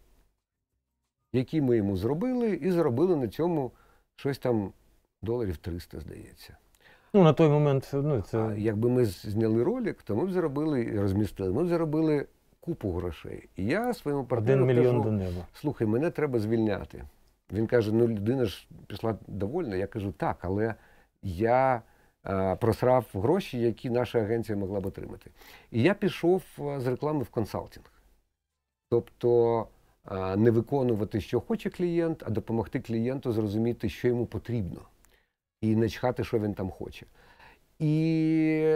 які ми йому зробили, і заробили на цьому щось там доларів 300, здається. Ну, на той момент. ну це... А якби ми зняли ролик, то ми б заробили і розмістили, ми б заробили купу грошей. І я своєму партнеру Один мільйон до неба. слухай, мене треба звільняти. Він каже: ну людина ж пішла довольна. Я кажу, так, але я а, просрав гроші, які наша агенція могла б отримати. І я пішов з реклами в консалтинг. Тобто а, не виконувати, що хоче клієнт, а допомогти клієнту зрозуміти, що йому потрібно і начхати, що він там хоче. І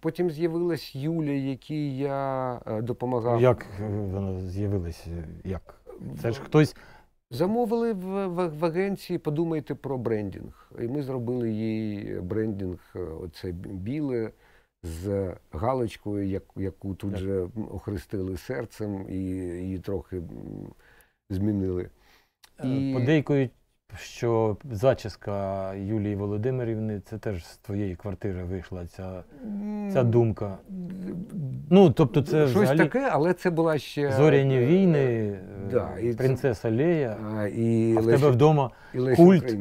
потім з'явилась Юля, якій я е, допомагав. Як е, вона з'явилася, е, Як? Це ж хтось. Замовили в, в в, агенції, подумайте про брендінг. І ми зробили їй брендінг, оце біле, з галочкою, як, яку тут так. же охрестили серцем і її трохи змінили. І... Подейкують що зачіска Юлії Володимирівни, це теж з твоєї квартири вийшла ця ця думка. Ну, тобто це Щось взагалі таке, але це була ще. Зоряні е, війни, да, е, і принцеса Лея. А, і а в тебе вдома і культ.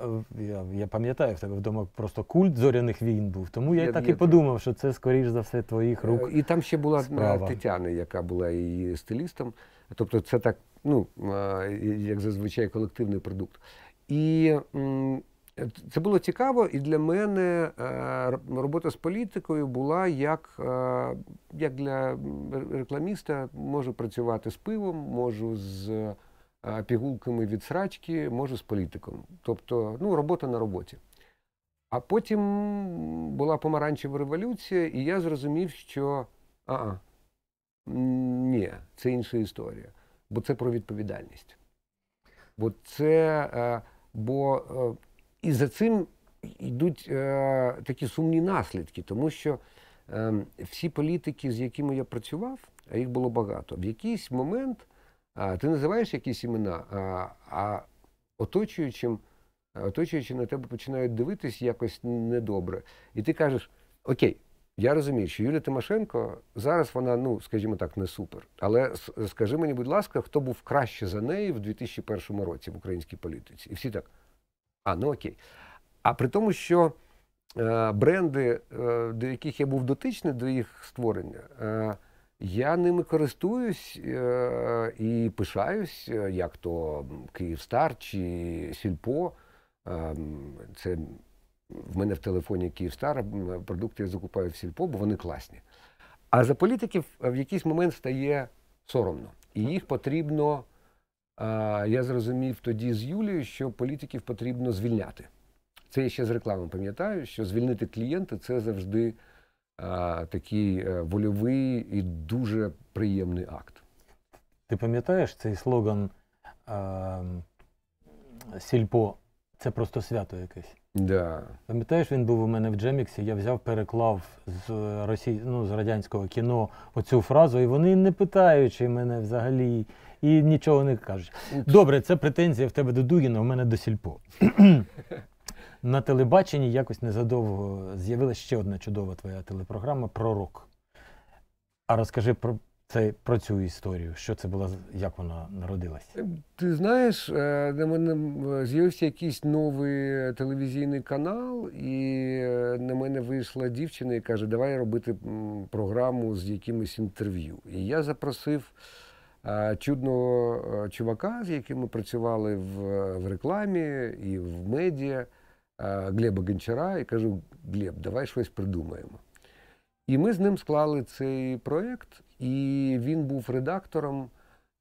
Е, я я пам'ятаю, в тебе вдома просто культ зоряних війн був. Тому я, я так я і подумав, що це, скоріш за все, твоїх рук. І там ще була справа. Тетяна, яка була її стилістом. Тобто це так ну, як зазвичай колективний продукт. І це було цікаво, і для мене е, робота з політикою була як е, як для рекламіста, можу працювати з пивом, можу з е, пігулками від срачки, можу з політиком. Тобто, ну, робота на роботі. А потім була помаранчева революція, і я зрозумів, що а, ні, це інша історія бо це про відповідальність. Бо це, е, бо е, і за цим йдуть е, такі сумні наслідки, тому що всі політики, з якими я працював, а їх було багато, в якийсь момент ти називаєш якісь імена, а оточуючим, оточуючи на тебе починають дивитись якось недобре. І ти кажеш, окей. Я розумію, що Юлія Тимошенко зараз вона, ну скажімо так, не супер. Але скажи мені, будь ласка, хто був краще за неї в 2001 році в українській політиці? І всі так. А, ну окей. А при тому, що е, бренди, е, до яких я був дотичний до їх створення, е, я ними користуюсь е, і пишаюсь, е, як то Київстар чи Сільпо. Е, це в мене в телефоні Київстар продукти я закупаю в сільпо, бо вони класні. А за політиків е, в якийсь момент стає соромно. І їх потрібно, е, я зрозумів тоді з Юлією, що політиків потрібно звільняти. Це я ще з реклами пам'ятаю, що звільнити клієнта це завжди е, такий вольовий і дуже приємний акт. Ти пам'ятаєш цей слоган ем, Сільпо це просто свято якесь? Да. Пам'ятаєш, він був у мене в Джеміксі, я взяв, переклав з росій... ну, з радянського кіно оцю фразу, і вони не питаючи мене взагалі і нічого не кажуть. Добре, це претензія в тебе до Дугіна, у мене до Сільпо. На телебаченні якось незадовго з'явилася ще одна чудова твоя телепрограма Пророк. А розкажи про це про цю історію. Що це була, як вона народилася. Ем, ти знаєш, е, на мене з'явився якийсь новий телевізійний канал, і е, на мене вийшла дівчина і каже, давай робити програму з якимось інтерв'ю. І я запросив е, чудного чувака, з яким ми працювали в рекламі і в медіа, Глеба Гончара, і кажу: Глеб, давай щось придумаємо. І ми з ним склали цей проєкт. І він був редактором.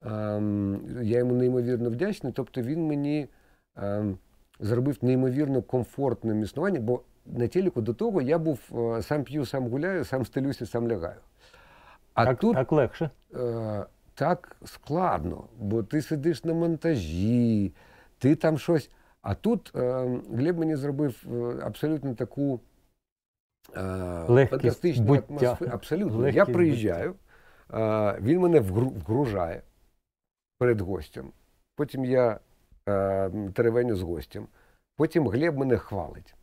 Ем, я йому неймовірно вдячний. Тобто він мені ем, зробив неймовірно комфортним існування, бо на телеку до того я був е, сам п'ю, сам гуляю, сам стелюся, сам лягаю. А так, тут так легше. Е, так складно, бо ти сидиш на монтажі, ти там щось. А тут е, Глеб мені зробив абсолютно таку Легкість фантастичну атмосферу. Абсолютно. Легкість я приїжджаю. Буття. Він мене вгружає перед гостем. Потім я теревеню з гостем. Потім Глеб мене хвалить.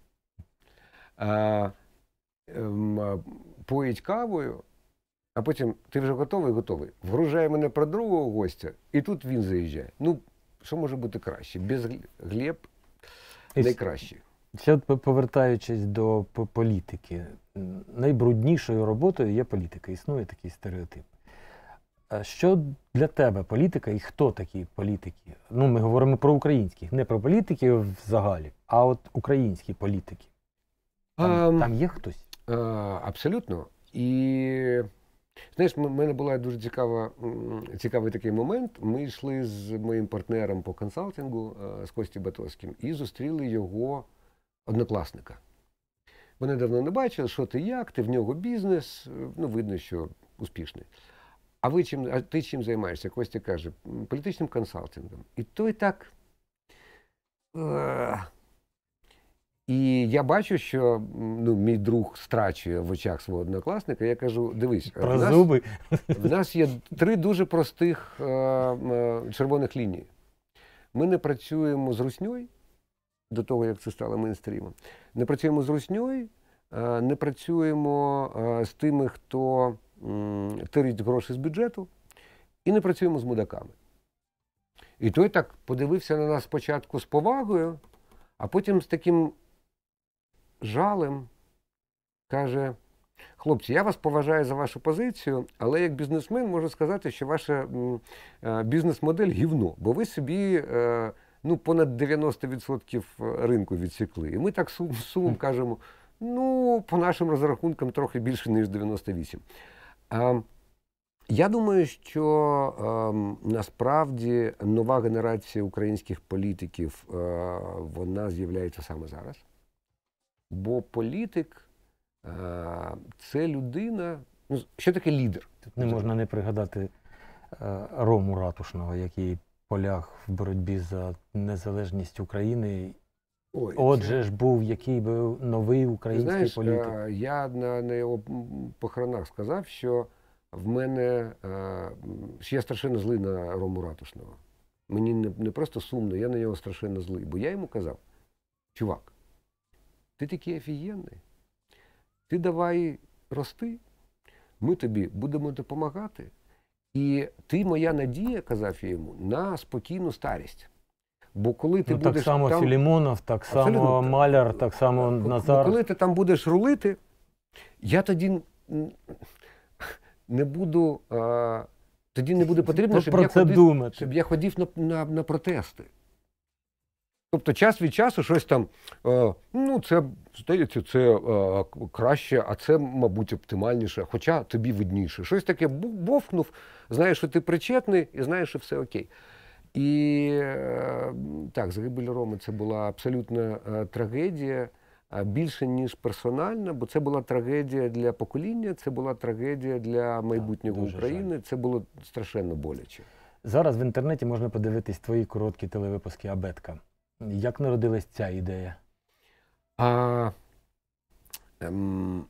Ем, поїть кавою, а потім ти вже готовий, готовий. Вгружає мене про другого гостя, і тут він заїжджає. Ну, що може бути краще? Без Глеб найкраще. Ще повертаючись до політики, найбруднішою роботою є політика. Існує такий стереотип. Е, що для тебе політика і хто такі політики? Ну, ми говоримо про українських, не про політиків взагалі, а от українські політики. Там, um, там є хтось? Uh, абсолютно. І знаєш, в мене була дуже цікава, цікавий такий момент. Ми йшли з моїм партнером по консалтингу, е, з Костю Батоським, і зустріли його однокласника. Вони давно не бачили, що ти як, ти в нього бізнес, ну видно, що успішний. А ви чим а ти чим займаєшся? Костя каже, політичним консалтингом. І той так. І я бачу, що ну, мій друг страчує в очах свого однокласника. Я кажу: дивись, Про в, нас, зуби. в нас є три дуже простих е, е, червоних лінії. Ми не працюємо з русньою до того, як це стало мейнстрімом. Не працюємо з русньою, е, не працюємо е, з тими, хто тирить гроші з бюджету і не працюємо з мудаками. І той так подивився на нас спочатку з повагою, а потім з таким жалем каже: хлопці, я вас поважаю за вашу позицію, але як бізнесмен можу сказати, що ваша е, бізнес-модель гівно, бо ви собі е, ну, понад 90% ринку відсікли. І ми так сумом кажемо: ну, по нашим розрахункам трохи більше, ніж 98%. Ем, я думаю, що ем, насправді нова генерація українських політиків е, вона з'являється саме зараз. Бо політик е, це людина. Ну, Що таке лідер? Тут не можна не пригадати е, Рому Ратушного, який поляг в боротьбі за незалежність України Ой, Отже ну. ж був, який був новий український знаєш, е, політик. Я на, на його похоронах сказав, що в мене е, ще я страшенно злий на Рому Ратушного. Мені не, не просто сумно, я на нього страшенно злий. Бо я йому казав, чувак, ти такий офігенний, ти давай рости, ми тобі будемо допомагати. І ти моя надія, казав я йому, на спокійну старість. Бо коли ти ну, будеш так само там... Філімонов, так само Маляр, так само Назар. Бо коли ти там будеш рулити, я тоді не буду. А... Тоді не буде потрібно, щоб я, ходив, щоб я ходив на, на на, протести. Тобто час від часу щось там, ну, це, здається, це краще, а це, мабуть, оптимальніше, хоча тобі видніше. Щось таке бовкнув, знаєш, що ти причетний і знаєш, що все окей. І ем, так, загибель Роми це була абсолютна е, трагедія, більше ніж персональна, бо це була трагедія для покоління, це була трагедія для майбутнього так, України. Жаль. Це було страшенно боляче. Зараз в інтернеті можна подивитись твої короткі телевипуски Абетка. Як народилась ця ідея? А, ем,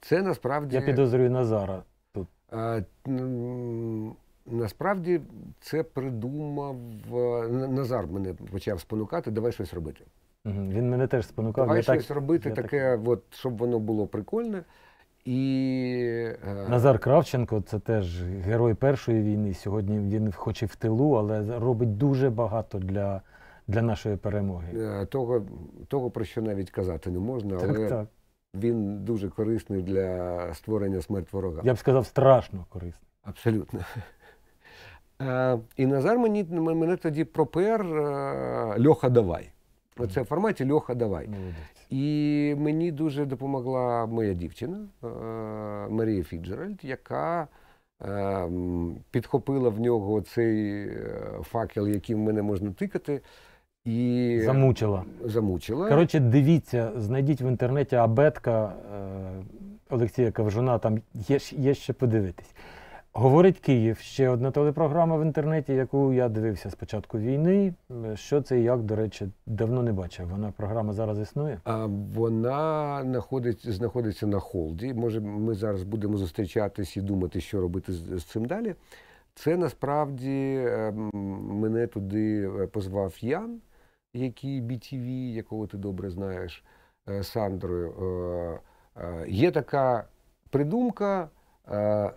Це насправді. Я підозрюю Назара тут. А, Насправді це придумав е, Назар мене почав спонукати, давай щось робити. Він мене теж спонукав. Давай я щось так, робити, я таке, так... от, щоб воно було прикольне. І... Е, Назар Кравченко це теж герой першої війни. Сьогодні він хоч і в тилу, але робить дуже багато для для нашої перемоги. Е, того, того про що навіть казати не можна, але так, так. він дуже корисний для створення смерть ворога. Я б сказав, страшно корисний. Абсолютно. Е, і Назар мені мене тоді пропер: е, Льоха Давай. Оце в форматі Льоха Давай. І мені дуже допомогла моя дівчина е, Марія Фіджеральд, яка підхопила в нього цей факел, яким мене можна тикати. І Замучила. Замучила. Коротше, дивіться, знайдіть в інтернеті абетка Олексія Кавжуна, там є, є ще подивитись. Говорить Київ ще одна телепрограма в інтернеті, яку я дивився спочатку війни. Що це і як, до речі, давно не бачив. Вона програма зараз існує. А вона знаходиться, знаходиться на холді. Може, ми зараз будемо зустрічатись і думати, що робити з, з цим далі. Це насправді ем, мене туди е, позвав Ян, який BTV, якого ти добре знаєш, е, Сандрою. Е, є така придумка.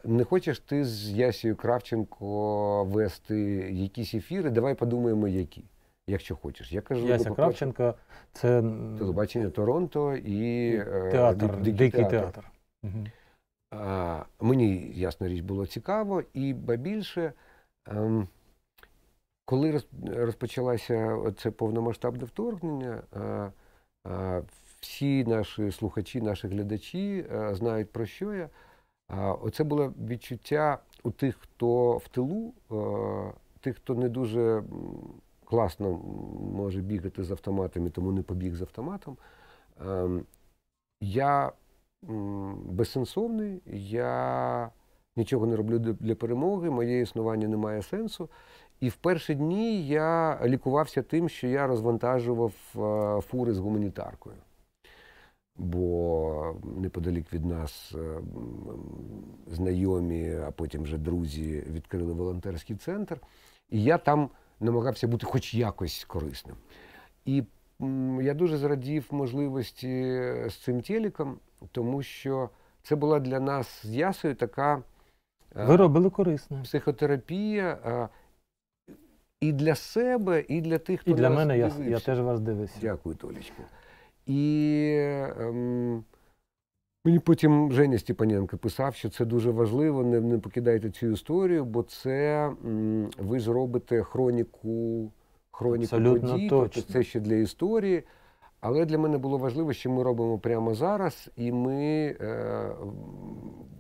Не хочеш ти з Ясією Кравченко вести якісь ефіри? Давай подумаємо, які, якщо хочеш. Я кажу, Яся Кравченко це телебачення Торонто і е, театр, дикий, дикий театр. театр. Угу. Мені ясна річ було цікаво, і ба більше, ем, коли розпочалося це повномасштабне вторгнення, е, е, всі наші слухачі, наші глядачі знають про що я. Оце було відчуття у тих, хто в тилу, тих, хто не дуже класно може бігати з автоматами, тому не побіг з автоматом. Я безсенсовний, я нічого не роблю для перемоги, моє існування не має сенсу. І в перші дні я лікувався тим, що я розвантажував фури з гуманітаркою бо неподалік від нас е, знайомі, а потім вже друзі відкрили волонтерський центр. І я там намагався бути хоч якось корисним. І я дуже зрадів можливості з цим телеком, тому що це була для нас з ясою така е, Ви робили корисне. психотерапія е, і для себе, і для тих, хто і для нас мене. Дивився. Я я теж вас дивився. Дякую, Толічко. І ем, мені потім Женя Степаненко писав, що це дуже важливо, не, не покидайте цю історію, бо це м, ви зробите хроніку хроніку Абсолютно подій, тобто це ще для історії. Але для мене було важливо, що ми робимо прямо зараз, і ми е,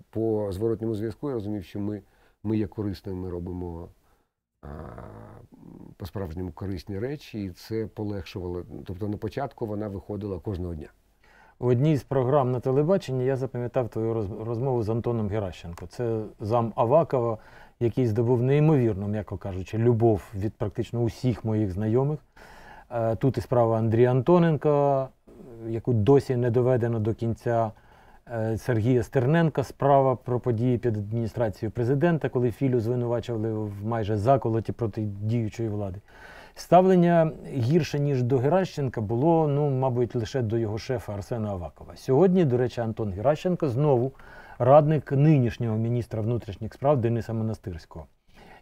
по зворотньому зв'язку я розумів, що ми, ми є корисними, ми робимо по-справжньому корисні речі, і це полегшувало. Тобто на початку вона виходила кожного дня. У одній з програм на телебаченні я запам'ятав твою розмову з Антоном Геращенко. Це зам Авакова, який здобув неймовірну, м'яко кажучи, любов від практично усіх моїх знайомих. Е, тут і справа Андрія Антоненка, яку досі не доведено до кінця. Е, Сергія Стерненка справа про події під адміністрацією президента, коли Філю звинувачували в майже заколоті проти діючої влади. Ставлення гірше ніж до Геращенка було, ну, мабуть, лише до його шефа Арсена Авакова. Сьогодні, до речі, Антон Геращенко знову радник нинішнього міністра внутрішніх справ Дениса Монастирського,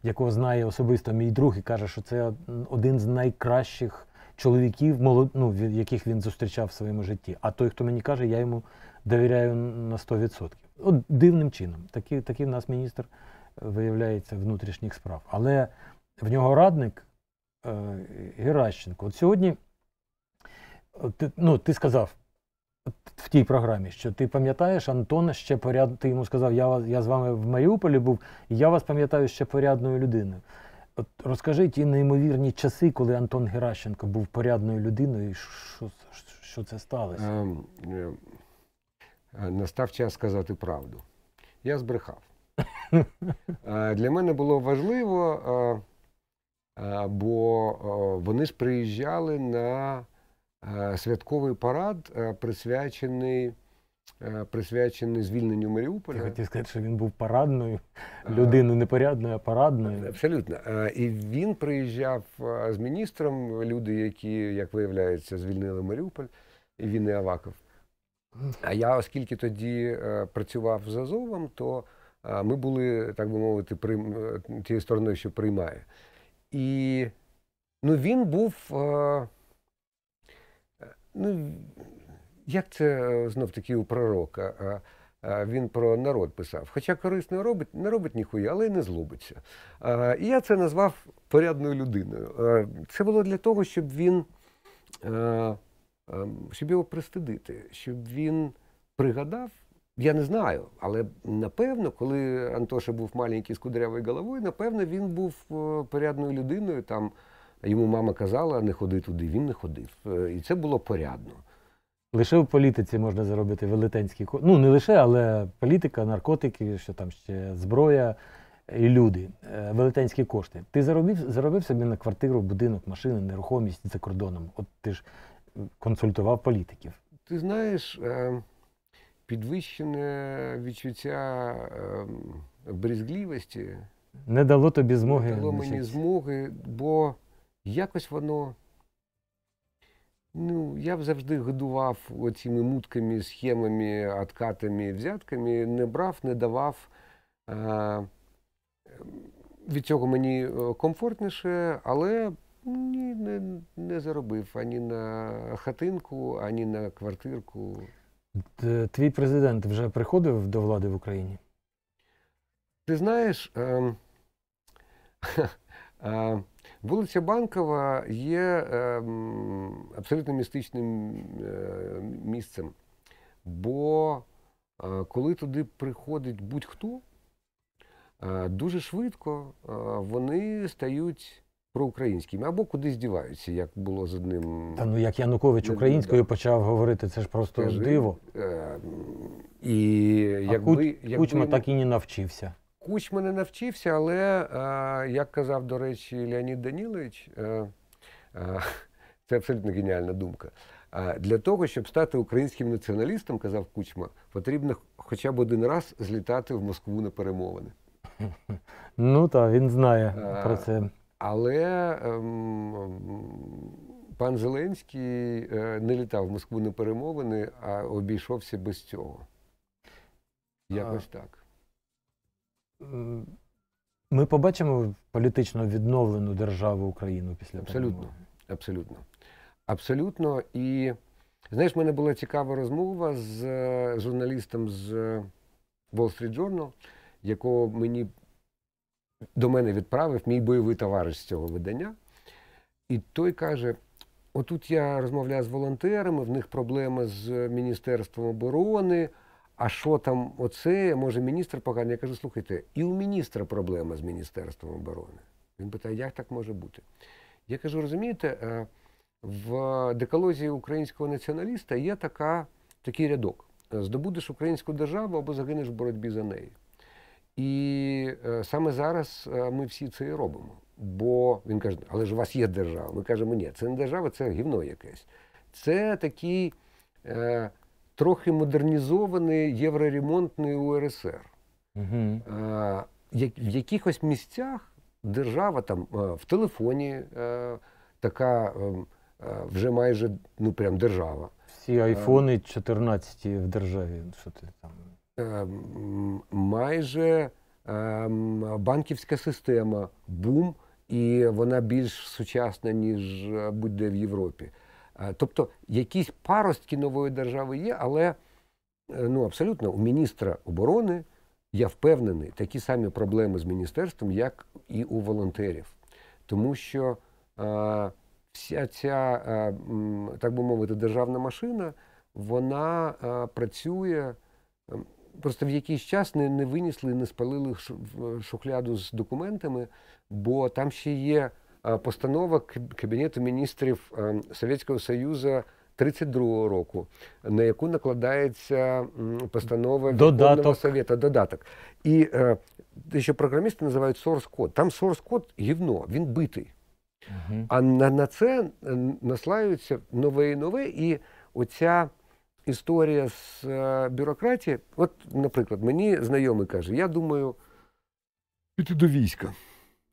якого знає особисто мій друг і каже, що це один з найкращих чоловіків, молод... ну, яких він зустрічав в своєму житті. А той, хто мені каже, я йому довіряю на 100%. От Дивним чином. Такий такий в нас міністр е, виявляється внутрішніх справ. Але в нього радник е, Геращенко. От сьогодні ти, ну, ти сказав в тій програмі, що ти пам'ятаєш Антона ще поряд, ти йому сказав, я я з вами в Маріуполі був, і я вас пам'ятаю ще порядною людиною. От Розкажи ті неймовірні часи, коли Антон Геращенко був порядною людиною, і що що це сталося? Ем, е, Е, настав час сказати правду. Я збрехав. Е, для мене було важливо, е, бо вони ж приїжджали на святковий парад, присвячений. Присвячений звільненню Маріуполя. Я хотів сказати, що він був парадною людиною, не порядною, а парадною. Абсолютно. І він приїжджав з міністром, люди, які, як виявляється, звільнили Маріуполь, і він і Аваков. А я, оскільки тоді е, працював з Азовом, то е, ми були, так би мовити, при е, тією стороною, що приймає. І ну, він був. Ну, як це знов таки у пророка? Він про народ писав. Хоча корисно робить, не робить ніхуя, але й не злобиться. І я це назвав порядною людиною. Це було для того, щоб він Ем, щоб його пристидити, щоб він пригадав. Я не знаю, але напевно, коли Антоша був маленький з кудрявою головою, напевно, він був е, порядною людиною. Там йому мама казала, не ходи туди, він не ходив. Е, і це було порядно. Лише в політиці можна заробити велетенські кошти. Ну, не лише, але політика, наркотики, що там ще зброя і люди, е, велетенські кошти. Ти заробив, заробив собі на квартиру, будинок, машини, нерухомість за кордоном. От ти ж консультував політиків? Ти знаєш, е, підвищене відчуття е, брізгливості. не дало тобі змоги. Не дало мені змоги, бо якось воно. Ну, я б завжди годував оціми мутками, схемами, откатами, взятками, не брав, не давав. Е, від цього мені комфортніше, але ні, не, не заробив ані на хатинку, ані на квартирку. Твій президент вже приходив до влади в Україні? Ти знаєш, е, е, вулиця Банкова є е, абсолютно містичним е, місцем, бо е, коли туди приходить будь-хто, е, дуже швидко вони стають проукраїнськими або кудись діваються, як було з одним. Та ну як Янукович українською почав говорити, це ж просто Скажи, диво. Е, І якби, а якби, Кучма так і не навчився. Кучма не навчився, але е, як казав, до речі, Леонід Данілович, е, е, це абсолютно геніальна думка. Е, для того, щоб стати українським націоналістом, казав Кучма, потрібно хоча б один раз злітати в Москву на перемовини. Ну так, він знає а, е, про це. Але ем, пан Зеленський е, не літав в Москву на перемовини, а обійшовся без цього. Якось так. Е, ми побачимо політично відновлену державу Україну після Абсолютно. Перемоги. Абсолютно. Абсолютно. І знаєш, в мене була цікава розмова з е, журналістом з Wall Street Journal, якого мені до мене відправив мій бойовий товариш з цього видання. І той каже: отут я розмовляю з волонтерами, в них проблема з Міністерством оборони. А що там оце? Може, міністр поганий? Я кажу, слухайте, і у міністра проблема з Міністерством оборони. Він питає, як так може бути? Я кажу, розумієте, е, в декалозії українського націоналіста є така, такий рядок: здобудеш українську державу або загинеш в боротьбі за неї. І е, саме зараз е, ми всі це і робимо. Бо він каже, але ж у вас є держава. Ми кажемо, ні, це не держава, це гівно якесь. Це такий е, трохи модернізований євроремонтний УРСР. Угу. Е, в якихось місцях держава там е, в телефоні е, така вже майже ну прям держава. Всі айфони 14 в державі. Що ти там? Ем, майже ем, банківська система бум, і вона більш сучасна, ніж е, будь-де в Європі. Е, тобто якісь паростки нової держави є, але е, ну, абсолютно у міністра оборони, я впевнений, такі самі проблеми з міністерством, як і у волонтерів. Тому що а, вся ця, а, так би мовити, державна машина, вона а, працює просто в якийсь час не не винесли, не спалили шухляду з документами, бо там ще є е, постанова Кабінету міністрів е, Совєтського Союзу. 32-го року, на яку накладається постанова Верховного Совєта, додаток. І е, те, що програмісти називають source код Там source код гівно, він битий. Угу. А на на це наслаються нове і нове, і оця історія з е, бюрократії. От, наприклад, мені знайомий каже, я думаю, піти до війська.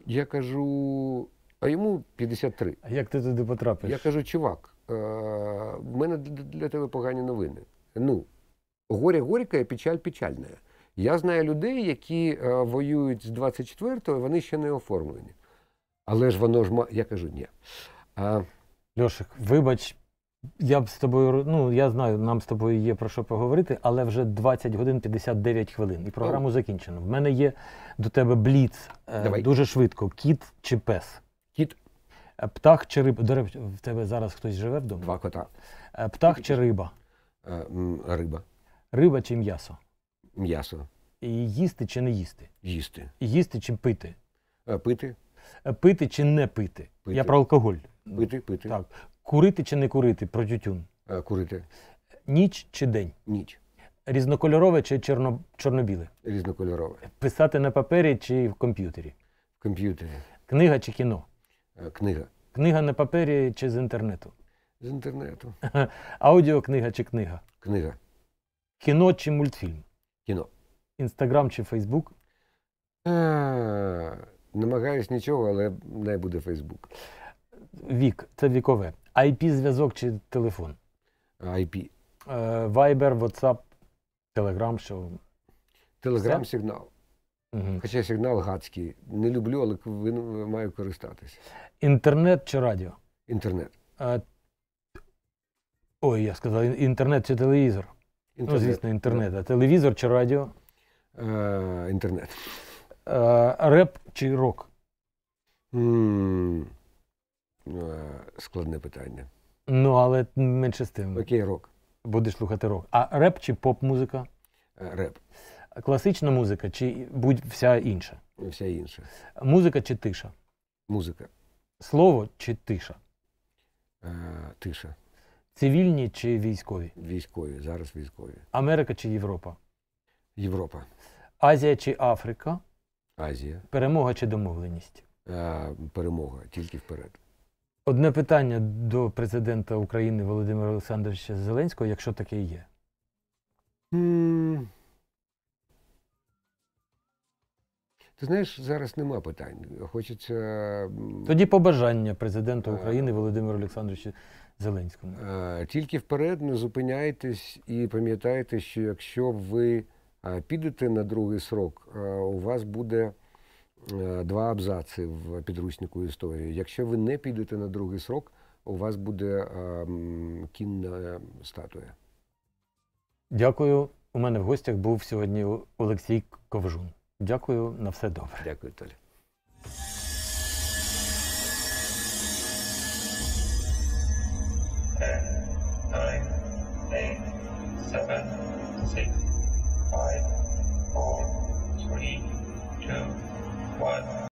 Я кажу, а йому 53. А як ти туди потрапиш? Я кажу, чувак, е, в мене для тебе погані новини. Ну, горя горька і печаль печальна. Я знаю людей, які е, воюють з 24-го, вони ще не оформлені. Але ж воно ж я кажу, ні. А... Льошик, вибач. Я б з тобою ну я знаю, нам з тобою є про що поговорити, але вже 20 годин 59 хвилин, і програму закінчено. В мене є до тебе бліц е, Давай. дуже швидко: кіт чи пес? Кіт. Е, птах чи риба? До речі, в тебе зараз хтось живе вдома? Два кота. Е, птах чи риба? Риба. Риба чи м'ясо? М'ясо. І Їсти чи не їсти? Їсти. Їсти чи пити? Пити. Пити чи не пити? пити. Я про алкоголь. Пити, пити. Так. Курити чи не курити про тютюн? Е, курити. Ніч чи день? Ніч. Різнокольорове чи чорно... чорнобіле? Різнокольорове. Писати на папері чи в комп'ютері? В комп'ютері. Книга чи кіно? Е, книга. Книга на папері чи з інтернету? З інтернету. Аудіокнига чи книга? Книга. Кіно чи мультфільм? Кіно. Інстаграм чи Фейсбук? Е, намагаюсь нічого, але не буде Фейсбук. Вік це вікове. IP-зв'язок чи телефон? IP. Е, Viber, WhatsApp, Telegram, що. Телеграм-сигнал. Угу. Хоча сигнал гадський. Не люблю, але він маю користатися. Інтернет чи радіо? Інтернет. Е, Ой, я сказав, інтернет чи телевізор? Ну, інтернет. Ну, звісно, інтернет. А телевізор чи радіо? Е, Інтернет. Е, Реп чи рок? М -м Ну, складне питання. Ну, але менше з тим. Окей, рок. Будеш слухати рок. А реп чи поп-музика? Е, реп. Класична музика чи будь-вся інша? Вся інша. Музика чи тиша? Музика. Слово чи тиша? Е, Тиша. Цивільні чи військові? Військові. Зараз військові. Америка чи Європа? Європа. Азія чи Африка? Азія. Перемога чи домовленість? Е, Перемога. Тільки вперед. Одне питання до президента України Володимира Олександровича Зеленського, якщо таке є. Ти знаєш, зараз нема питань. Хочеться. Тоді побажання президента е. України Володимиру Олександровича Зеленського. Е, тільки вперед не зупиняйтесь і пам'ятайте, що якщо ви е, підете на другий срок, у вас буде. Е, два абзаци в підручнику історії. Якщо ви не підете на другий срок, у вас буде е, кінна статуя. Дякую. У мене в гостях був сьогодні Олексій Ковжун. Дякую на все добре. Дякую, Толя.